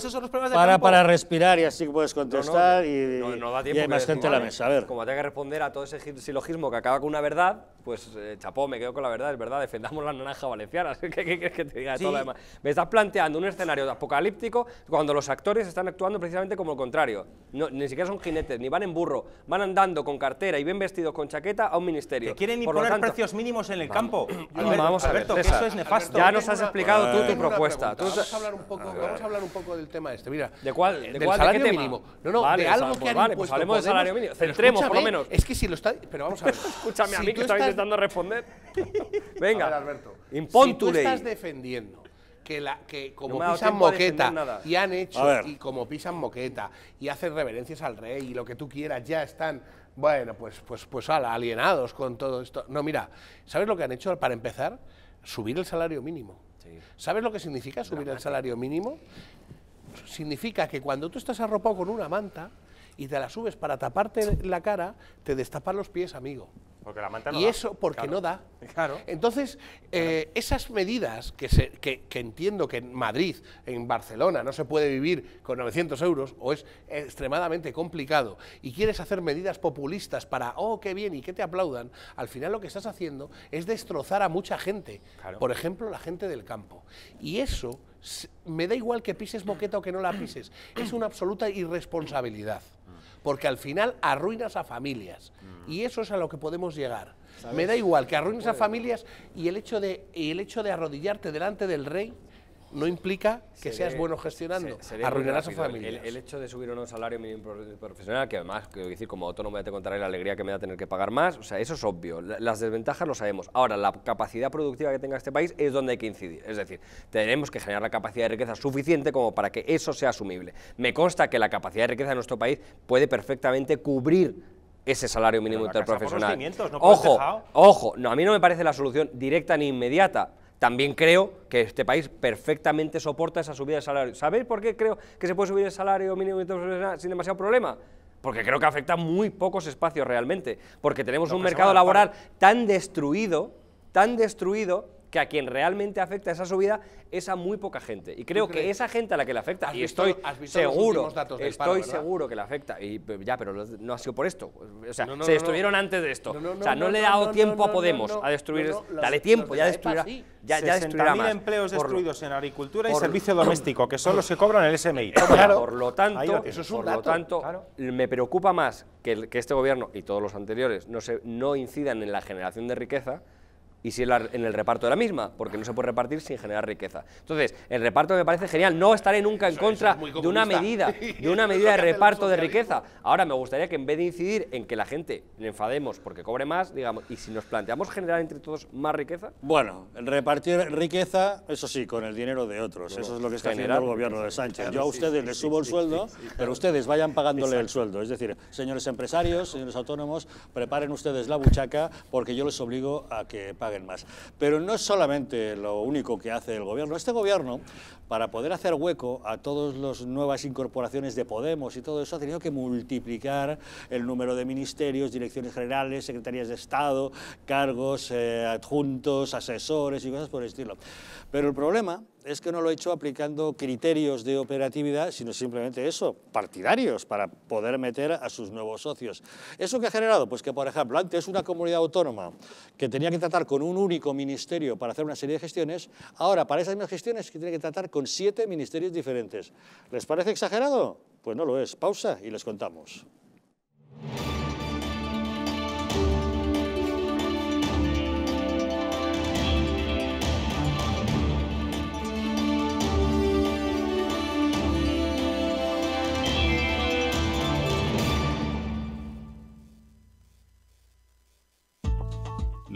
para, respirar y así puedes contestar y, y, hay más gente en la mesa. Como tengo que responder a todo ese silogismo que acaba con una verdad, pues eh, chapó, me quedo con la verdad, es verdad, defendamos la naranja valenciana, ¿qué quieres que te diga de todo Me estás planteando un escenario apocalíptico cuando los actores están actuando precisamente como lo contrario. ni siquiera son jinetes, ni van en burro, van andando con cartera y bien vestidos con chaqueta a un ministerio. Que quieren imponer precios mínimos en el campo vamos Alberto, eso es nefasto. ya nos has explicado tú tu propuesta. vamos, a hablar un poco, del tema este. Mira, ¿de cuál? Eh, ¿De salario qué mínimo. No, no, de pues algo que vale, pues hablemos del salario mínimo. Centremos, por lo menos. Es que si lo está. Pero vamos a ver. escúchame a mí que estás... intentando responder. Venga, Alberto. si tú estás defendiendo que, la, que, como pisan moqueta y han hecho, y como pisan moqueta y hacen reverencias al rey y lo que tú quieras, ya están bueno, pues, pues, pues alienados con todo esto. No, mira, ¿sabes lo que han hecho para empezar? Subir el salario mínimo. ¿Sabes lo que significa subir el salario mínimo? Significa que cuando tú estás arropado con una manta y te la subes para taparte la cara, te destapan los pies, amigo y eso porque no da. Claro. Entonces, eh, esas medidas que, se, que, entiendo que en Madrid, en Barcelona, no se puede vivir con 900 euros o es extremadamente complicado y quieres hacer medidas populistas para, oh, qué bien y que te aplaudan, al final lo que estás haciendo es destrozar a mucha gente. Por ejemplo, la gente del campo. Y eso me da igual que pises moqueta o que no la pises. Es una absoluta irresponsabilidad porque al final arruinas a familias. Mm. Y eso es a lo que podemos llegar. Me da igual que arruines a familias y el hecho de, y el hecho de arrodillarte delante del rey no implica que seas bueno gestionando. Arruinarás a su El, el, hecho de subir o salario mínimo profesional, que además, quiero decir, como autónomo ya te contaré la alegría que me da tener que pagar más, o sea, eso es obvio. Las desventajas lo sabemos. Ahora, la capacidad productiva que tenga este país es donde hay que incidir. Es decir, tenemos que generar la capacidad de riqueza suficiente como para que eso sea asumible. Me consta que la capacidad de riqueza de nuestro país puede perfectamente cubrir ese salario mínimo interprofesional. ojo, ojo, no, a mí no me parece la solución directa ni inmediata, también creo que este país perfectamente soporta esa subida de salario. ¿Sabéis por qué creo que se puede subir el salario mínimo sin demasiado problema? Porque creo que afecta muy pocos espacios realmente, porque tenemos un mercado laboral tan destruido, tan destruido que a quien realmente afecta esa subida es a muy poca gente. Y creo que esa gente a la que le afecta, y estoy seguro, estoy seguro que le afecta, y ya, pero no ha sido por esto. O sea, se destruyeron antes de esto. o sea, no, le ha dado tiempo a Podemos a destruir. dale tiempo, ya destruirá. Ya, empleos destruidos en agricultura y servicio doméstico, que solo se que cobran el SMI. por lo tanto, tanto me preocupa más que, que este gobierno y todos los anteriores no, se, no incidan en la generación de riqueza y si en, el reparto de la misma, porque no se puede repartir sin generar riqueza. Entonces, el reparto me parece genial. No estaré nunca en contra de una medida, de una medida de reparto de riqueza. Ahora me gustaría que en vez de incidir en que la gente le enfademos porque cobre más, digamos, y si nos planteamos generar entre todos más riqueza. Bueno, repartir riqueza, eso sí, con el dinero de otros. eso es lo que está haciendo el gobierno de Sánchez. Yo a ustedes les subo el sueldo, pero ustedes vayan pagándole el sueldo. Es decir, señores empresarios, señores autónomos, preparen ustedes la buchaca porque yo les obligo a que más. Pero no es solamente lo único que hace el gobierno. Este gobierno, para poder hacer hueco a todas las nuevas incorporaciones de Podemos y todo eso, ha tenido que multiplicar el número de ministerios, direcciones generales, secretarías de Estado, cargos, eh, adjuntos, asesores y cosas por el estilo. Pero el problema es que no lo he hecho aplicando criterios de operatividad, sino simplemente eso, partidarios, para poder meter a sus nuevos socios. ¿Eso qué ha generado? Pues que, por ejemplo, antes una comunidad autónoma que tenía que tratar con un único ministerio para hacer una serie de gestiones, ahora para esas mismas gestiones que tiene que tratar con siete ministerios diferentes. ¿Les parece exagerado? Pues no lo es. Pausa y les contamos.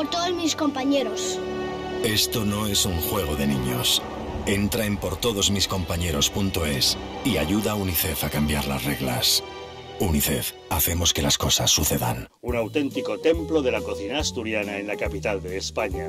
por todos mis compañeros. Esto no es un juego de niños. Entra en portodosmiscompañeros.es... todos y ayuda a UNICEF a cambiar las reglas. UNICEF, hacemos que las cosas sucedan. Un auténtico templo de la cocina asturiana en la capital de España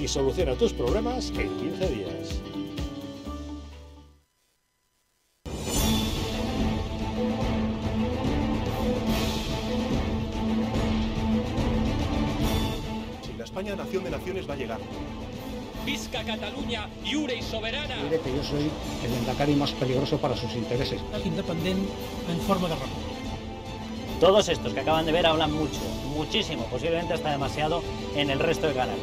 y soluciona tus problemas en 15 días. Sin la España, nación de naciones va a llegar. Visca Cataluña, lliure y soberana. Mire que yo soy el endacari más peligroso para sus intereses. Independiente en forma de república. Todos estos que acaban de ver hablan mucho, muchísimo, posiblemente hasta demasiado en el resto de canales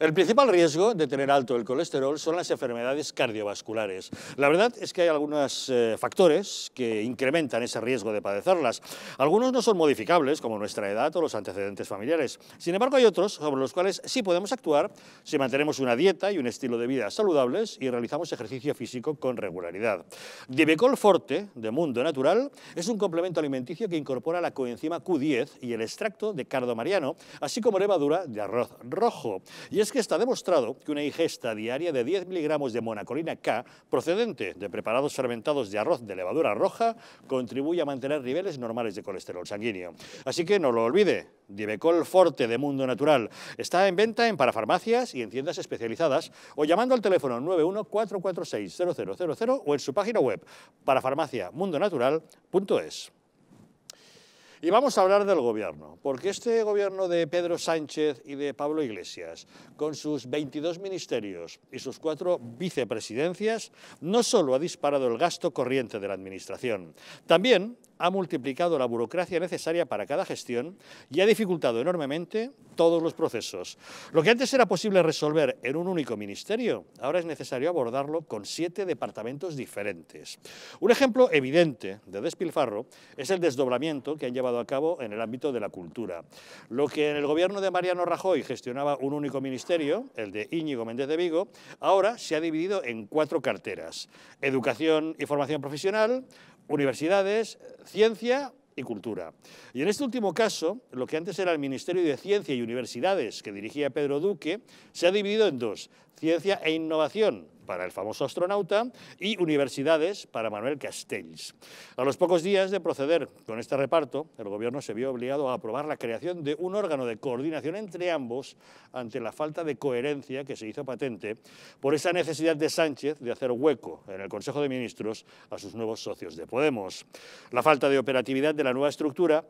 El principal riesgo de tener alto el colesterol son las enfermedades cardiovasculares. La verdad es que hay algunos eh, factores que incrementan ese riesgo de padecerlas. Algunos no son modificables, como nuestra edad o los antecedentes familiares. Sin embargo, hay otros sobre los cuales sí podemos actuar si mantenemos una dieta y un estilo de vida saludables y realizamos ejercicio físico con regularidad. Divecol Forte, de Mundo Natural, es un complemento alimenticio que incorpora la coenzima Q10 y el extracto de cardo mariano, así como levadura de arroz rojo es que está demostrado que una ingesta diaria de 10 miligramos de monacolina K, procedente de preparados fermentados de arroz de levadura roja, contribuye a mantener niveles normales de colesterol sanguíneo. Así que no lo olvide, Diebecol Forte de Mundo Natural está en venta en parafarmacias y en tiendas especializadas o llamando al teléfono 914460000 o en su página web parafarmaciamundonatural.es. Y vamos a hablar del gobierno, porque este gobierno de Pedro Sánchez y de Pablo Iglesias, con sus 22 ministerios y sus cuatro vicepresidencias, no solo ha disparado el gasto corriente de la Administración, también ha multiplicado la burocracia necesaria para cada gestión y ha dificultado enormemente todos los procesos. Lo que antes era posible resolver en un único ministerio, ahora es necesario abordarlo con siete departamentos diferentes. Un ejemplo evidente de despilfarro es el desdoblamiento que han llevado a cabo en el ámbito de la cultura. Lo que en el gobierno de Mariano Rajoy gestionaba un único ministerio, el de Íñigo Méndez de Vigo, ahora se ha dividido en cuatro carteras. Educación y formación profesional, universidades, ciencia y cultura. Y en este último caso, lo que antes era el Ministerio de Ciencia y Universidades que dirigía Pedro Duque, se ha dividido en dos, ciencia e innovación, para el famoso astronauta y universidades para Manuel Castells. A los pocos días de proceder con este reparto, el gobierno se vio obligado a aprobar la creación de un órgano de coordinación entre ambos ante la falta de coherencia que se hizo patente por esa necesidad de Sánchez de hacer hueco en el Consejo de Ministros a sus nuevos socios de Podemos. La falta de operatividad de la nueva estructura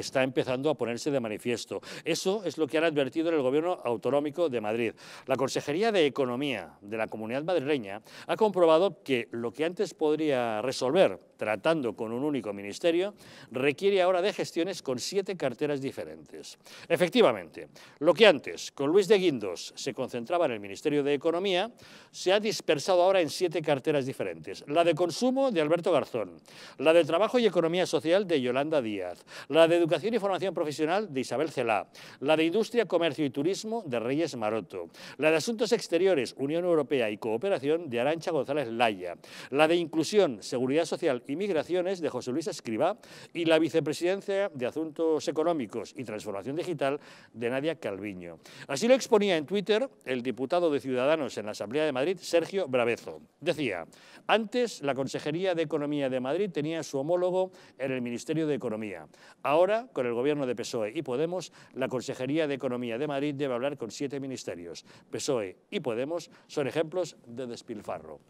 está empezando a ponerse de manifiesto. Eso es lo que han advertido en el Gobierno Autonómico de Madrid. La Consejería de Economía de la Comunidad Madrileña ha comprobado que lo que antes podría resolver tratando con un único ministerio requiere ahora de gestiones con siete carteras diferentes. Efectivamente, lo que antes con Luis de Guindos se concentraba en el Ministerio de Economía se ha dispersado ahora en siete carteras diferentes. La de Consumo de Alberto Garzón, la de Trabajo y Economía Social de Yolanda Díaz, la de Educación y Formación Profesional de Isabel Celá, la de Industria, Comercio y Turismo de Reyes Maroto, la de Asuntos Exteriores, Unión Europea y Cooperación de Arancha González Laya, la de Inclusión, Seguridad Social y Migraciones de José Luis Escribá y la Vicepresidencia de Asuntos Económicos y Transformación Digital de Nadia Calviño. Así lo exponía en Twitter el diputado de Ciudadanos en la Asamblea de Madrid, Sergio brabezo Decía, antes la Consejería de Economía de Madrid tenía su homólogo en el Ministerio de Economía. Ahora con el gobierno de PSOE y Podemos, la Consejería de Economía de Madrid debe hablar con siete ministerios. PSOE y Podemos son ejemplos de despilfarro.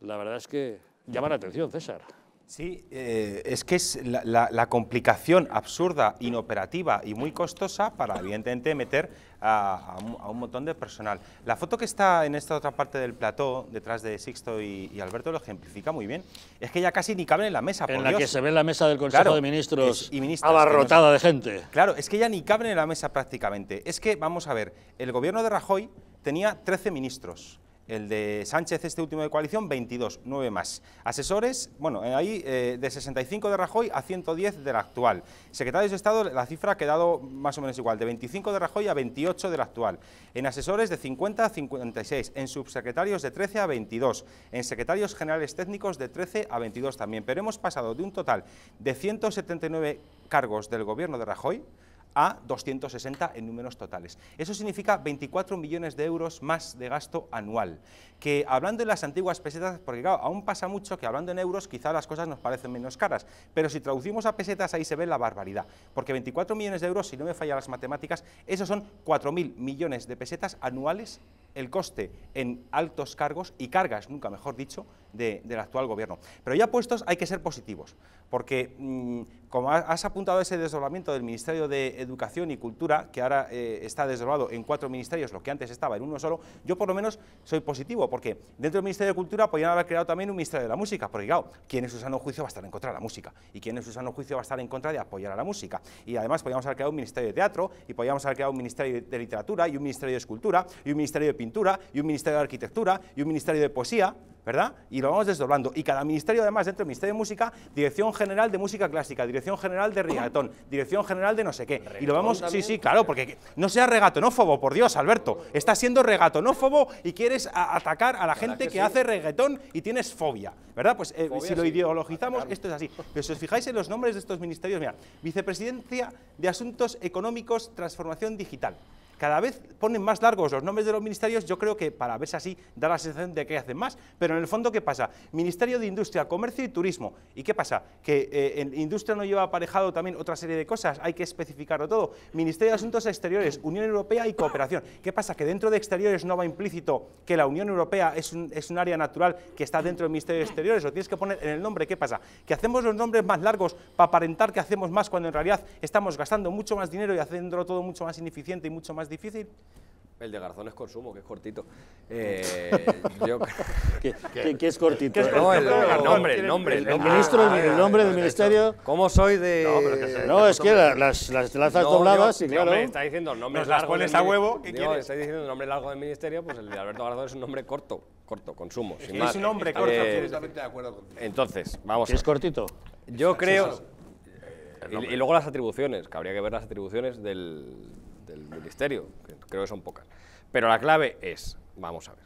La verdad es que llama la atención, César. Sí, eh, es que es la, complicación absurda, inoperativa y muy costosa para, evidentemente, meter a, un, montón de personal. La foto que está en esta otra parte del plató, detrás de Sixto y, Alberto, lo ejemplifica muy bien. Es que ya casi ni caben en la mesa, por En la que se ve la mesa del Consejo de Ministros abarrotada de gente. Claro, es que ya ni caben en la mesa prácticamente. Es que, vamos a ver, el gobierno de Rajoy tenía 13 ministros. El de Sánchez, este último de coalición, 22, 9 más. Asesores, bueno, eh, ahí eh, de 65 de Rajoy a 110 del actual. Secretarios de Estado, la cifra ha quedado más o menos igual, de 25 de Rajoy a 28 del actual. En asesores de 50 a 56, en subsecretarios de 13 a 22, en secretarios generales técnicos de 13 a 22 también. Pero hemos pasado de un total de 179 cargos del gobierno de Rajoy, a 260 en números totales. Eso significa 24 millones de euros más de gasto anual que hablando en las antiguas pesetas, porque claro, aún pasa mucho que hablando en euros quizá las cosas nos parecen menos caras, pero si traducimos a pesetas ahí se ve la barbaridad, porque 24 millones de euros, si no me falla las matemáticas, esos son 4.000 millones de pesetas anuales el coste en altos cargos y cargas, nunca mejor dicho, del actual gobierno. Pero ya puestos hay que ser positivos, porque mm, como has apuntado ese desdoblamiento del Ministerio de Educación y Cultura, que ahora eh, está desdoblado en cuatro ministerios, lo que antes estaba en uno solo, yo por lo menos soy positivo, porque dentro del Ministerio de Cultura podrían haber creado también un Ministerio de la Música, porque claro, ¿quién usan su juicio va a estar en contra de la música? ¿Y quién en su juicio va a estar en contra de apoyar a la música? Y además podíamos haber creado un Ministerio de Teatro, y podíamos haber creado un Ministerio de Literatura, y un Ministerio de Escultura, y un Ministerio de Pintura, y un Ministerio de Arquitectura, y un Ministerio de Poesía, ¿verdad? Y lo vamos desdoblando. Y cada ministerio, además, dentro del Ministerio de Música, Dirección General de Música Clásica, Dirección General de Reggaetón, Dirección General de no sé qué. y lo vamos, sí, sí, claro, porque no seas regatonófobo, por Dios, Alberto. Estás siendo regatonófobo y quieres atacar a la gente que, hace reggaetón y tienes fobia, ¿verdad? Pues eh, si lo ideologizamos, esto es así. Pero si os fijáis en los nombres de estos ministerios, mira, Vicepresidencia de Asuntos Económicos, Transformación Digital. Cada vez ponen más largos los nombres de los ministerios, yo creo que para verse así da la sensación de que hacen más, pero en el fondo, ¿qué pasa? Ministerio de Industria, Comercio y Turismo. ¿Y qué pasa? Que eh, Industria no lleva aparejado también otra serie de cosas, hay que especificarlo todo. Ministerio de Asuntos Exteriores, Unión Europea y Cooperación. ¿Qué pasa? Que dentro de Exteriores no va implícito que la Unión Europea es un, área natural que está dentro del Ministerio de Exteriores, lo tienes que poner en el nombre. ¿Qué pasa? Que hacemos los nombres más largos para aparentar que hacemos más cuando en realidad estamos gastando mucho más dinero y haciéndolo todo mucho más ineficiente y mucho más difícil? El de Garzón es consumo, que es cortito. Eh, ¿Qué, es cortito? el, nombre, el nombre. El, ministro, ah, el nombre del ministerio. ¿Cómo soy de.? No, pero es que las, las lanzas dobladas y claro. está diciendo nombre largo. pones a huevo. ¿Qué digo, Está diciendo el nombre largo del ministerio, pues el de Alberto Garzón es un nombre corto. Corto, consumo. Sin es, un nombre eh, corto, absolutamente de acuerdo contigo. Entonces, vamos. ¿Qué es cortito? Yo creo. Y, eh, y luego las atribuciones, que habría que ver las atribuciones del, del Ministerio, creo que son pocas. Pero la clave es, vamos a ver,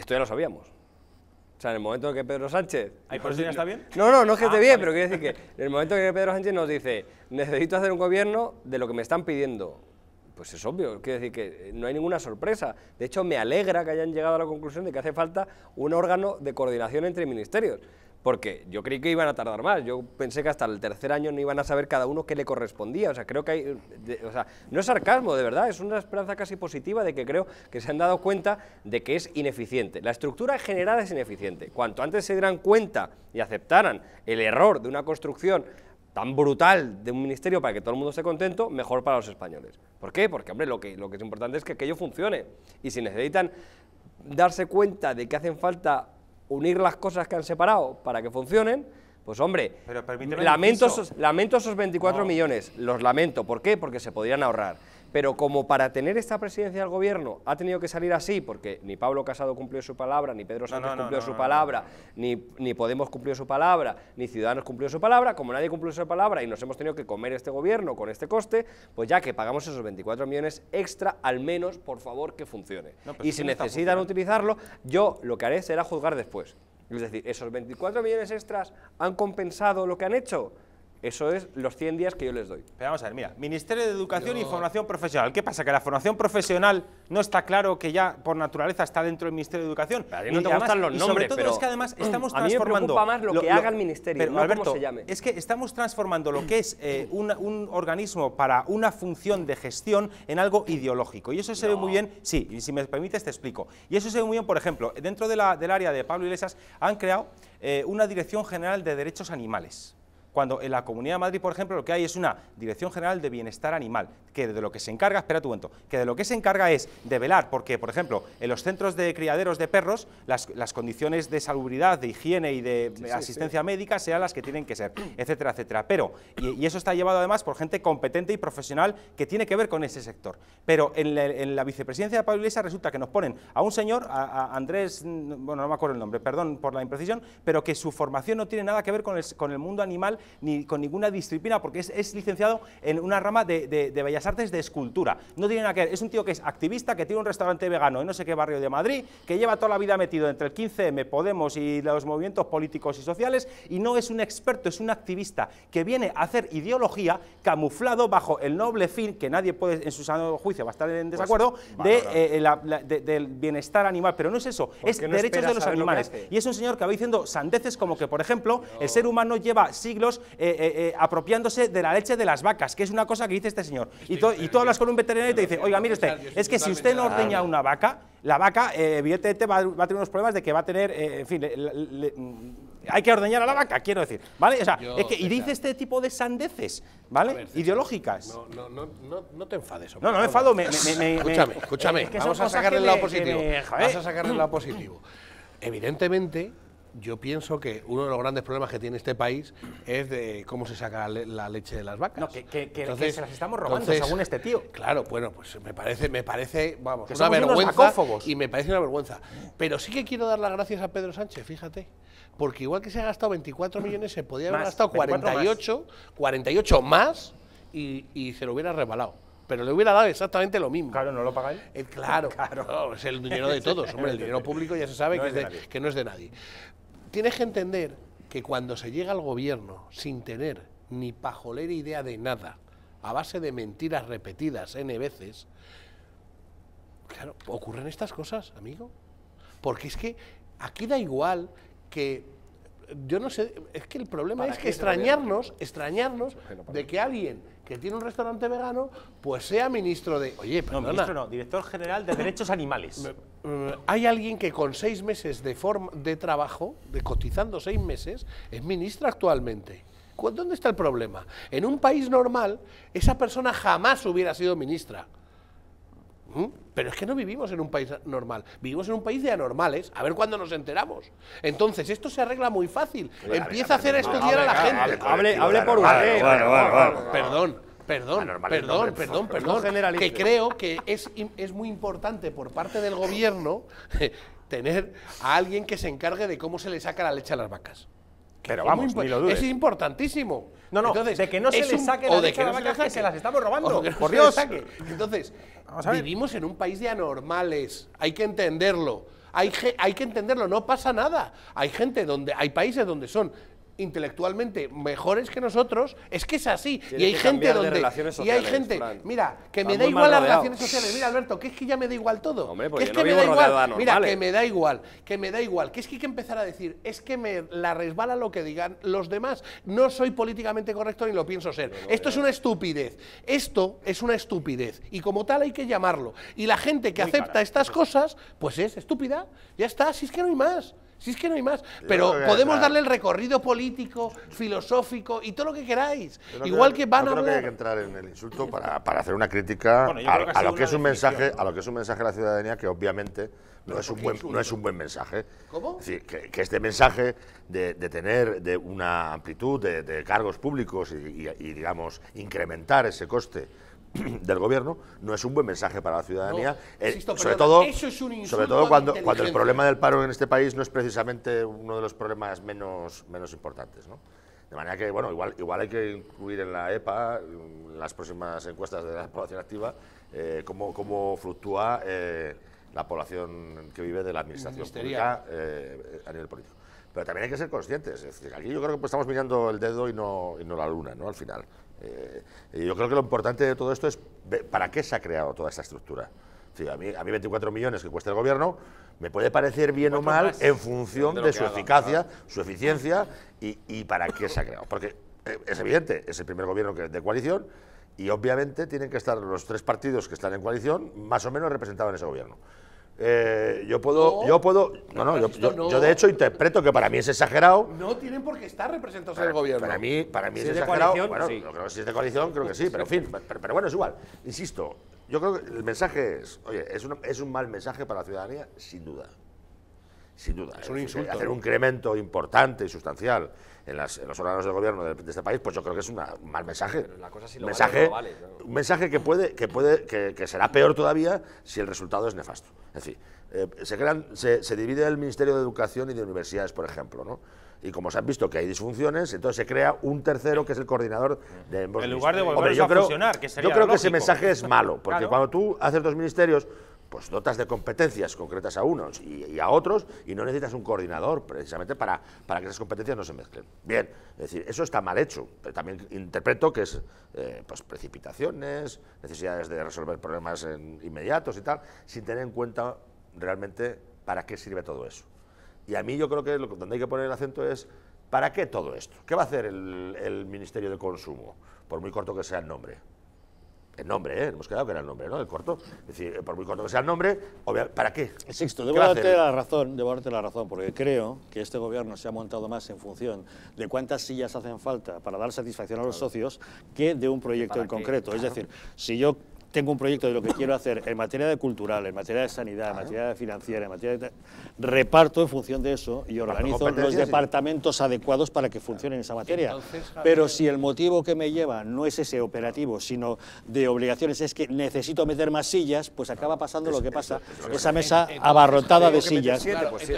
esto ya lo sabíamos. O sea, en el momento en que Pedro Sánchez... ¿Ahí por ya está bien? No, no, no es que esté ah, bien, pero quiero decir que en el momento en que Pedro Sánchez nos dice necesito hacer un gobierno de lo que me están pidiendo, pues es obvio, quiero decir que eh, no hay ninguna sorpresa. De hecho, me alegra que hayan llegado a la conclusión de que hace falta un órgano de coordinación entre ministerios porque yo creí que iban a tardar más. Yo pensé que hasta el tercer año no iban a saber cada uno qué le correspondía. O sea, creo que hay. o sea, no es sarcasmo, de verdad, es una esperanza casi positiva de que creo que se han dado cuenta de que es ineficiente. La estructura generada es ineficiente. Cuanto antes se dieran cuenta y aceptaran el error de una construcción tan brutal de un ministerio para que todo el mundo esté contento, mejor para los españoles. ¿Por qué? Porque, hombre, lo que, lo que es importante es que aquello funcione. Y si necesitan darse cuenta de que hacen falta unir las cosas que han separado para que funcionen, pues hombre, lamento, esos, 24 millones, los lamento. ¿Por qué? Porque se podrían ahorrar pero como para tener esta presidencia del gobierno ha tenido que salir así, porque ni Pablo Casado cumplió su palabra, ni Pedro Sánchez cumplió su palabra, ni, ni, Podemos cumplió su palabra, ni Ciudadanos cumplió su palabra, como nadie cumplió su palabra y nos hemos tenido que comer este gobierno con este coste, pues ya que pagamos esos 24 millones extra, al menos, por favor, que funcione. y si necesitan utilizarlo, yo lo que haré será juzgar después. Es decir, esos 24 millones extras han compensado lo que han hecho. Eso es los 100 días que yo les doy. Pero vamos a ver, mira, Ministerio de Educación y Formación Profesional. ¿Qué pasa? Que la formación profesional no está claro que ya por naturaleza está dentro del Ministerio de Educación. no te gustan los pero... es que además estamos transformando... me preocupa más lo, que haga el Ministerio, no cómo se llame. es que estamos transformando lo que es eh, un organismo para una función de gestión en algo ideológico. Y eso se ve muy bien, sí, y si me permites te explico. Y eso se ve muy bien, por ejemplo, dentro de la, del área de Pablo Iglesias han creado eh, una Dirección General de Derechos Animales. Cuando en la Comunidad de Madrid, por ejemplo, lo que hay es una Dirección General de Bienestar Animal, que de lo que se encarga, espera tu momento, que de lo que se encarga es de velar, porque, por ejemplo, en los centros de criaderos de perros, las, condiciones de salubridad, de higiene y de asistencia médica sean las que tienen que ser, etcétera, etcétera. Pero, y, eso está llevado además por gente competente y profesional que tiene que ver con ese sector. Pero en la, vicepresidencia de Pablo Iglesias resulta que nos ponen a un señor, a, Andrés, bueno, no me acuerdo el nombre, perdón por la imprecisión, pero que su formación no tiene nada que ver con el, con el mundo animal ni con ninguna disciplina, porque es, licenciado en una rama de, Bellas Artes de escultura. No tiene nada que ver. Es un tío que es activista, que tiene un restaurante vegano en no sé qué barrio de Madrid, que lleva toda la vida metido entre el 15M, Podemos y los movimientos políticos y sociales, y no es un experto, es un activista que viene a hacer ideología camuflado bajo el noble fin, que nadie puede en su sano juicio va a estar en pues, desacuerdo, eh, eh, de, del bienestar animal. Pero no es eso, es derechos de los animales. y es un señor que va diciendo sandeces como que, por ejemplo, el ser humano lleva siglos eh, eh, eh, apropiándose de la leche de las vacas, que es una cosa que dice este señor. Y, y, tú hablas con un veterinario y te dice, oiga, mire usted, es que si usted no ordeña una vaca, la vaca evidentemente va, a tener unos problemas de que va a tener, en fin, hay que ordeñar a la vaca, quiero decir. ¿Vale? O sea, y dice este tipo de sandeces, ¿vale? Ideológicas. No, no, no, no, te enfades. No, no me enfado. Me, escúchame, escúchame. vamos a sacarle el lado positivo. Vamos a sacarle el lado positivo. Evidentemente, yo pienso que uno de los grandes problemas que tiene este país es de cómo se saca la leche de las vacas. No, que, se las estamos robando, según este tío. Claro, bueno, pues me parece, me parece vamos, una vergüenza. Y me parece una vergüenza. Pero sí que quiero dar las gracias a Pedro Sánchez, fíjate. Porque igual que se ha gastado 24 millones, se podría haber gastado 48, más. 48 más y, se lo hubiera rebalado pero le hubiera dado exactamente lo mismo. Claro, ¿no lo pagáis? Eh, claro, claro. es el dinero de todos, hombre, el dinero público ya se sabe que, que, no es de nadie. Tienes que entender que cuando se llega al gobierno sin tener ni pajolera idea de nada, a base de mentiras repetidas N veces, claro, ocurren estas cosas, amigo. Porque es que aquí da igual que yo no sé, es que el problema es que extrañarnos, extrañarnos de que alguien que tiene un restaurante vegano, pues sea ministro de... Oye, perdona. No, ministro no, director general de Derechos Animales. Mm, hay alguien que con seis meses de, forma, de trabajo, de cotizando seis meses, es ministra actualmente. ¿Dónde está el problema? En un país normal, esa persona jamás hubiera sido ministra. ¿Mm? Pero es que no vivimos en un país normal, vivimos en un país de anormales, a ver cuándo nos enteramos. Entonces, esto se arregla muy fácil. Empieza a hacer estudiar a la gente. Hable, por usted. Perdón perdón, perdón, perdón, perdón, que creo que es, es muy importante por parte del gobierno tener a alguien que se encargue de cómo se le saca la leche a las vacas. Pero vamos, ni lo dudes. Es importantísimo. No, no, de que no se les saque la o de que, se, se las estamos robando. por Dios. Saque. Entonces, vivimos en un país de anormales, hay que entenderlo. Hay, hay que entenderlo, no pasa nada. Hay gente donde, hay países donde son intelectualmente mejores que nosotros, es que es así. y hay gente donde. y hay gente. Mira, que me da igual las relaciones sociales. Mira, Alberto, que es que ya me da igual todo. que es que me da igual. Mira, que me da igual. Que me da igual. es que hay que empezar a decir, es que me la resbala lo que digan los demás. No soy políticamente correcto ni lo pienso ser. Esto es una estupidez. Esto es una estupidez. Y como tal hay que llamarlo. Y la gente que acepta estas cosas, pues es estúpida. Ya está, si es que no hay más. Si es que no hay más. Pero podemos darle el recorrido político, filosófico y todo lo que queráis. Igual que van a. Creo que hay que entrar en el insulto para, hacer una crítica a, lo que es un mensaje, a lo que es un mensaje a la ciudadanía que obviamente no es, un buen, no es un buen mensaje. ¿Cómo? que, este mensaje de, tener de una amplitud de, cargos públicos y, digamos, incrementar ese coste del gobierno no es un buen mensaje para la ciudadanía, eh, sobre, todo, sobre todo cuando, el problema del paro en este país no es precisamente uno de los problemas menos, menos importantes. De manera que, bueno, igual, igual hay que incluir en la EPA, las próximas encuestas de la población activa, eh, cómo, fluctúa eh, la población que vive de la administración pública a nivel político. Pero también hay que ser conscientes, es decir, aquí yo creo que pues estamos mirando el dedo y no, y no la luna, ¿no? Al final. Eh, yo creo que lo importante de todo esto es para qué se ha creado toda esta estructura. a, mí, a mí 24 millones que cuesta el gobierno me puede parecer bien o mal en función de, su eficacia, su eficiencia y, y, para qué se ha creado. Porque eh, es evidente, es el primer gobierno que, de coalición y obviamente tienen que estar los tres partidos que están en coalición más o menos representados en ese gobierno. Eh, yo puedo, yo puedo, no, no, yo, yo, de hecho interpreto que para mí es exagerado. No tienen por qué estar representados en el gobierno. Para mí, para mí es, exagerado. bueno, sí. creo si es de coalición, creo que sí, pero en fin, pero, pero, bueno, es igual. Insisto, yo creo que el mensaje es, oye, es un, es un mal mensaje para la ciudadanía, sin duda. Sin duda. es un insulto. Hacer un incremento importante y sustancial en, los órganos de gobierno de, este país, pues yo creo que es un mal mensaje. Un mensaje que, puede, que, puede, que, será peor todavía si el resultado es nefasto. En fin, eh, se, crean, se, divide el Ministerio de Educación y de Universidades, por ejemplo, ¿no? y como se han visto que hay disfunciones, entonces se crea un tercero que es el coordinador de En lugar de volver a funcionar, que sería Yo creo que ese mensaje es malo, porque cuando tú haces dos ministerios, pues dotas de competencias concretas a unos y, a otros y no necesitas un coordinador precisamente para, que esas competencias no se mezclen. Bien, es decir, eso está mal hecho, pero también interpreto que es eh, pues, precipitaciones, necesidades de resolver problemas inmediatos y tal, sin tener en cuenta realmente para qué sirve todo eso. Y a mí yo creo que lo, donde hay que poner el acento es ¿para qué todo esto? ¿Qué va a hacer el, el Ministerio de Consumo? Por muy corto que sea el nombre el nombre, ¿eh? hemos quedado que era el nombre, ¿no? El corto. Es decir, eh, por muy corto que sea el nombre, ¿para qué? Existo, debo darte, la razón, debo darte la razón, porque creo que este gobierno se ha montado más en función de cuántas sillas hacen falta para dar satisfacción a los socios que de un proyecto en concreto. Es decir, si yo tengo un proyecto de lo que quiero hacer en materia de cultural, en materia de sanidad, en materia de financiera, en materia de... Reparto en función de eso y organizo los departamentos adecuados para que funcionen en esa materia. Pero si el motivo que me lleva no es ese operativo, sino de obligaciones, es que necesito meter más sillas, pues acaba pasando lo que pasa, esa mesa abarrotada de sillas, pues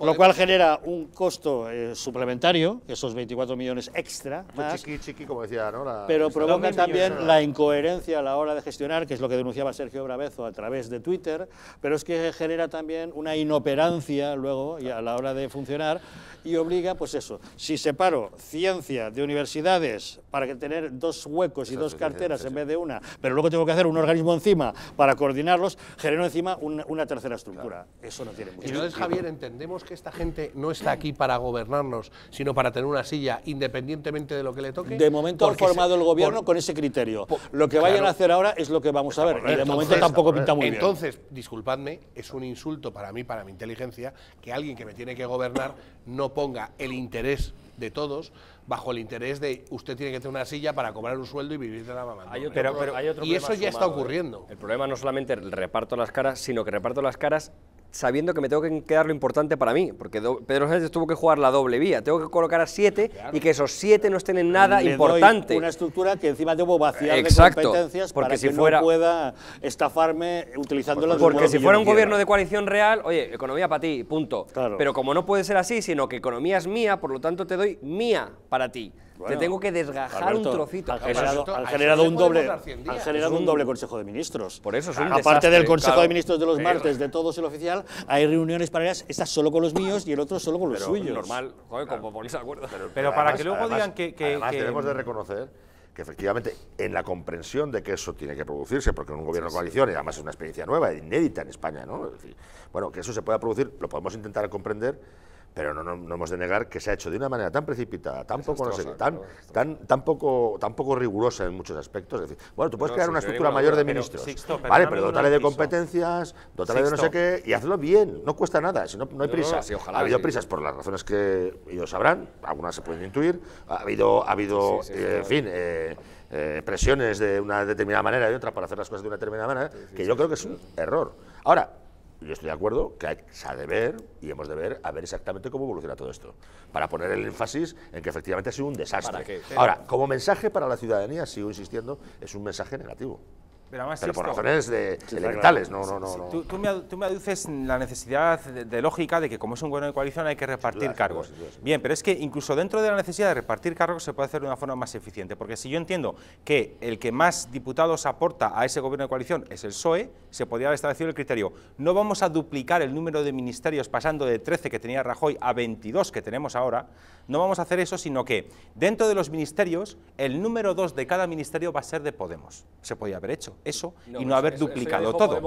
lo cual genera un costo eh, suplementario, esos 24 millones extra, pues chiqui, como decía, ¿no? pero provoca también la incoherencia a la hora de gestionar que es lo que denunciaba Sergio Brabezo a través de Twitter, pero es que genera también una inoperancia luego y a la hora de funcionar y obliga, pues eso, si separo ciencia de universidades para que tener dos huecos y dos carteras en vez de una, pero luego tengo que hacer un organismo encima para coordinarlos, genero encima una, tercera estructura. Eso no tiene mucho sentido. Entonces, Javier, entendemos que esta gente no está aquí para gobernarnos, sino para tener una silla independientemente de lo que le toque. De momento ha formado el gobierno con ese criterio. lo que vayan a hacer ahora es lo que que vamos a ver. Y de momento tampoco pinta muy bien. Entonces, disculpadme, es un insulto para mí, para mi inteligencia, que alguien que me tiene que gobernar no ponga el interés de todos bajo el interés de usted tiene que tener una silla para cobrar un sueldo y vivir de la mamá. y eso ya está ¿eh? ocurriendo. El problema no solamente el reparto las caras, sino que reparto las caras sabiendo que me tengo que quedar lo importante para mí, porque Pedro Sánchez tuvo que jugar la doble vía, tengo que colocar a siete y que esos siete no estén en nada importante. una estructura que encima debo vaciar Exacto, de competencias para si que fuera, no pueda estafarme utilizando las porque si fuera un gobierno de coalición real, oye, economía para ti, punto. Pero como no puede ser así, sino que economía es mía, por lo tanto te doy mía para ti te tengo que desgajar un trocito. Han generado, un doble, generado un doble Consejo de Ministros. Por eso es un Aparte del Consejo de Ministros de los martes, de todos el oficial, hay reuniones paralelas, estas solo con los míos y el otro solo con los pero suyos. normal, joder, como ponéis acuerdo. Pero, para que luego digan que... que además que, tenemos de mm. reconocer que efectivamente en la comprensión de que eso tiene que producirse, porque en un gobierno de coalición, y además es una experiencia nueva, inédita en España, ¿no? Es decir, bueno, que eso se pueda producir, lo podemos intentar comprender, pero no, hemos de negar que se ha hecho de una manera tan precipitada, tan poco, no sé, tan, tan, tan, rigurosa en muchos aspectos. Es decir, bueno, tú puedes crear una estructura mayor de ministros, vale, pero de competencias, dotarle de no sé qué, y hazlo bien, no cuesta nada, si no, hay prisa. ojalá, ha habido prisas por las razones que ellos sabrán, algunas se pueden intuir, ha habido, ha habido eh, en fin... Eh, eh, presiones de una determinada manera y otra para hacer las cosas de una determinada manera, que yo creo que es un error. Ahora, yo estoy de acuerdo que hay, se ha de ver y hemos de ver a ver exactamente cómo evoluciona todo esto, para poner el énfasis en que efectivamente ha sido un desastre. Ahora, como mensaje para la ciudadanía, sigo insistiendo, es un mensaje negativo. Pero, por razones de no, no, no, Tú, me, aduces la necesidad de, lógica de que como es un gobierno de coalición hay que repartir cargos. Bien, pero es que incluso dentro de la necesidad de repartir cargos se puede hacer de una forma más eficiente, porque si yo entiendo que el que más diputados aporta a ese gobierno de coalición es el PSOE, se podría haber establecido el criterio, no vamos a duplicar el número de ministerios pasando de 13 que tenía Rajoy a 22 que tenemos ahora, no vamos a hacer eso, sino que dentro de los ministerios el número 2 de cada ministerio va a ser de Podemos. Se podía haber hecho eso y no pues haber duplicado todo.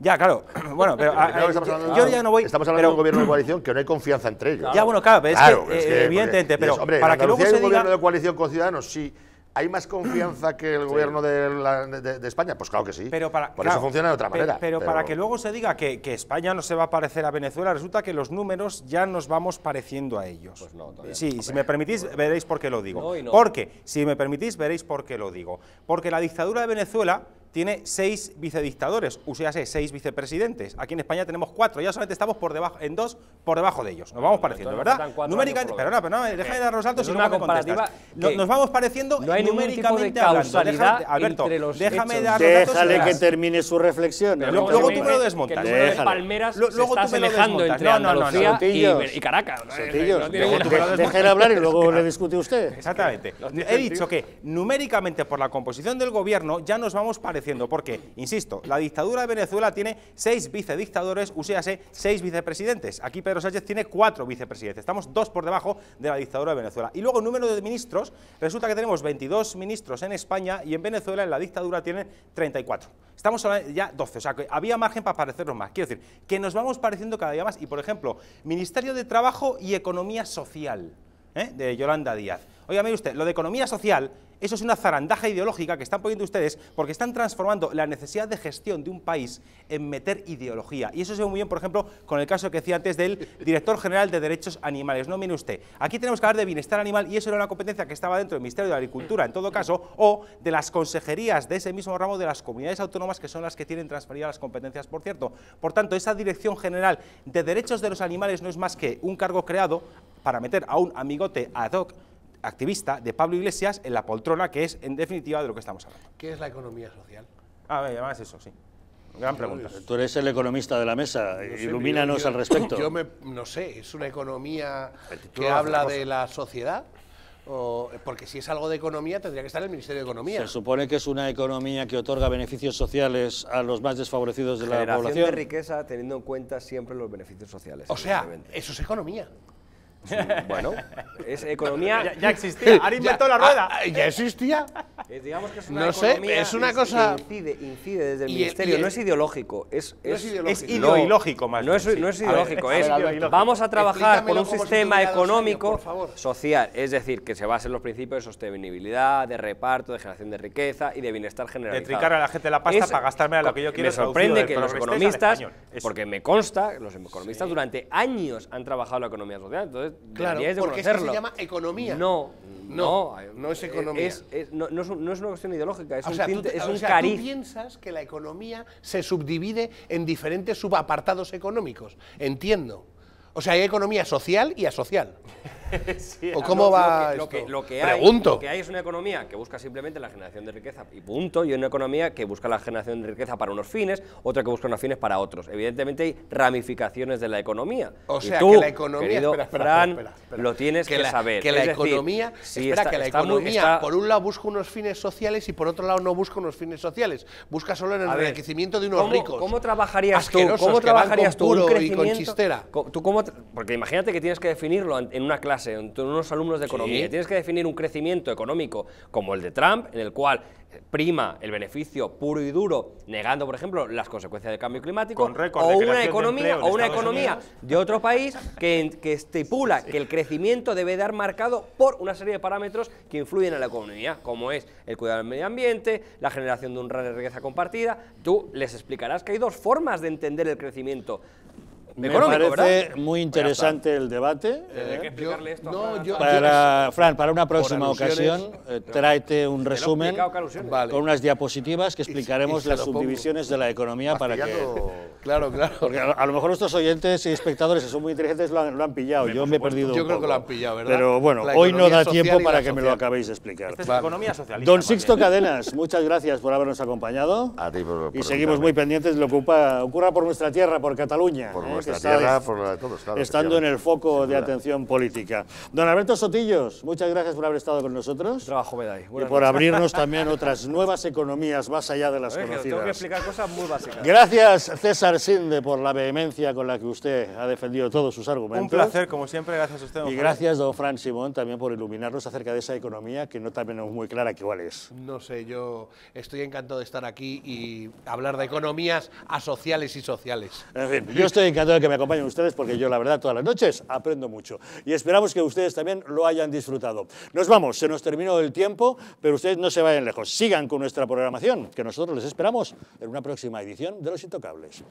Ya, claro. Bueno, pero ah, eh, yo, ya no voy. Estamos hablando de un gobierno de coalición que no hay confianza entre ellos. Ya, bueno, claro, es eh, que, evidentemente, pero para que luego se diga. un gobierno de coalición con ciudadanos, sí. ¿Hay más confianza que el gobierno de, España? Pues claro que sí. Pero para, Por eso funciona de otra manera. Pero, para que luego se diga que, España no se va a parecer a Venezuela, resulta que los números ya nos vamos pareciendo a ellos. Pues no, sí, si me permitís, veréis por qué lo digo. No Porque, si me permitís, veréis por qué lo digo. Porque la dictadura de Venezuela tiene seis vicedictadores, o sea, seis vicepresidentes. Aquí en España tenemos cuatro, ya solamente estamos por debajo, en dos por debajo de ellos. Nos vamos pareciendo, ¿verdad? Numéricamente, pero no, déjame dar los saltos y no me contestas. Nos vamos pareciendo numéricamente de hablando. Déjame, Alberto, déjame dar los datos Déjale que termine su reflexión. Luego, tú me lo desmontas. De Palmeras luego se tú me entre Andalucía no, y, Caracas. Déjale hablar y luego le discute usted. Exactamente. He dicho que numéricamente por la composición del gobierno ya nos vamos pareciendo porque, insisto, la dictadura de Venezuela tiene seis vicedictadores, uséase seis vicepresidentes. Aquí Pedro Sánchez tiene cuatro vicepresidentes, estamos dos por debajo de la dictadura de Venezuela. Y luego, número de ministros, resulta que tenemos 22 ministros en España y en Venezuela en la dictadura tiene 34. Estamos ya 12, o sea, que había margen para parecernos más. Quiero decir, que nos vamos pareciendo cada día más. Y, por ejemplo, Ministerio de Trabajo y Economía Social, ¿eh? de Yolanda Díaz. Oiga, mire usted, lo de economía social eso es una zarandaja ideológica que están poniendo ustedes porque están transformando la necesidad de gestión de un país en meter ideología. Y eso se ve muy bien, por ejemplo, con el caso que decía antes del director general de Derechos Animales. No, mire usted, aquí tenemos que hablar de bienestar animal y eso era una competencia que estaba dentro del Ministerio de Agricultura, en todo caso, o de las consejerías de ese mismo ramo de las comunidades autónomas que son las que tienen transferidas las competencias, por cierto. Por tanto, esa Dirección General de Derechos de los Animales no es más que un cargo creado para meter a un amigote ad hoc activista de Pablo Iglesias en la poltrona, que es en definitiva de lo que estamos hablando. ¿Qué es la economía social? Ah, además eso, sí. Gran pregunta. Tú eres el economista de la mesa, ilumínanos al respecto. Yo no sé, ¿es una economía que habla de la sociedad? porque si es algo de economía, tendría que estar en el Ministerio de Economía. Se supone que es una economía que otorga beneficios sociales a los más desfavorecidos de la población. de riqueza teniendo en cuenta siempre los beneficios sociales. O sea, eso es economía. Bueno, es economía. Ya, existía. Ahora inventó la rueda. Ah, ya existía. digamos que es una no sé, es una cosa. Incide, incide desde el ministerio. no es ideológico. Es, es, ideológico. más. No, es, ideológico. es, vamos a trabajar con un sistema económico social. Es decir, que se base en los principios de sostenibilidad, de reparto, de generación de riqueza y de bienestar general. De a la gente la pasta para gastarme a lo que yo quiero. Me sorprende que los economistas, porque me consta, los economistas durante años han trabajado la economía social. Entonces, claro, porque eso se llama economía. No, no, no, es economía. no, es, una cuestión ideológica, es o un, sea, Tú piensas que la economía se subdivide en diferentes subapartados económicos, entiendo. O sea, hay economía social y asocial. ¿O ah, cómo va lo esto? Pregunto. lo que hay es una economía que busca simplemente la generación de riqueza y punto, y una economía que busca la generación de riqueza para unos fines, otra que busca unos fines para otros. Evidentemente hay ramificaciones de la economía. O sea, tú, que la economía, lo tienes que, saber. Que la economía, espera, que la economía por un lado busca unos fines sociales y por otro lado no busca unos fines sociales, busca solo en el enriquecimiento de unos ricos. ¿Cómo trabajarías tú? ¿Cómo trabajarías tú un crecimiento? ¿Tú porque imagínate que tienes que definirlo en una clase entre unos alumnos de economía, tienes que definir un crecimiento económico como el de Trump, en el cual prima el beneficio puro y duro, negando, por ejemplo, las consecuencias del cambio climático, o, una economía, de o una economía, de otro país que, que estipula que el crecimiento debe dar marcado por una serie de parámetros que influyen en la economía, como es el cuidado del medio ambiente, la generación de un de riqueza compartida. Tú les explicarás que hay dos formas de entender el crecimiento me parece muy interesante el debate. para, Fran, para una próxima ocasión, eh, tráete un resumen con unas diapositivas que explicaremos las subdivisiones de la economía para que... Claro, claro. Porque a, lo mejor nuestros oyentes y espectadores que son muy inteligentes lo han, pillado. yo me he perdido Yo creo que lo han pillado, ¿verdad? Pero bueno, hoy no da tiempo para que me lo acabéis de explicar. economía socialista. Don Sixto ¿eh? Cadenas, muchas gracias por habernos acompañado. A ti por, Y seguimos muy pendientes de lo que ocurra por nuestra tierra, por Cataluña. Por ¿eh? estando en el foco de atención política. Don Alberto Sotillos, muchas gracias por haber estado con nosotros. Trabajo me Y por abrirnos también otras nuevas economías más allá de las conocidas. tengo que explicar cosas muy básicas. Gracias, César Sinde, por la vehemencia con la que usted ha defendido todos sus argumentos. Un placer, como siempre, gracias a usted. y gracias, don Fran Simón, también por iluminarnos acerca de esa economía que no también es muy clara que cuál es. No sé, yo estoy encantado de estar aquí y hablar de economías asociales y sociales. En fin, yo estoy encantado que me acompañen ustedes porque yo, la verdad, todas las noches aprendo mucho. Y esperamos que ustedes también lo hayan disfrutado. Nos vamos, se nos terminó el tiempo, pero ustedes no se vayan lejos. Sigan con nuestra programación, que nosotros les esperamos en una próxima edición de Los Intocables.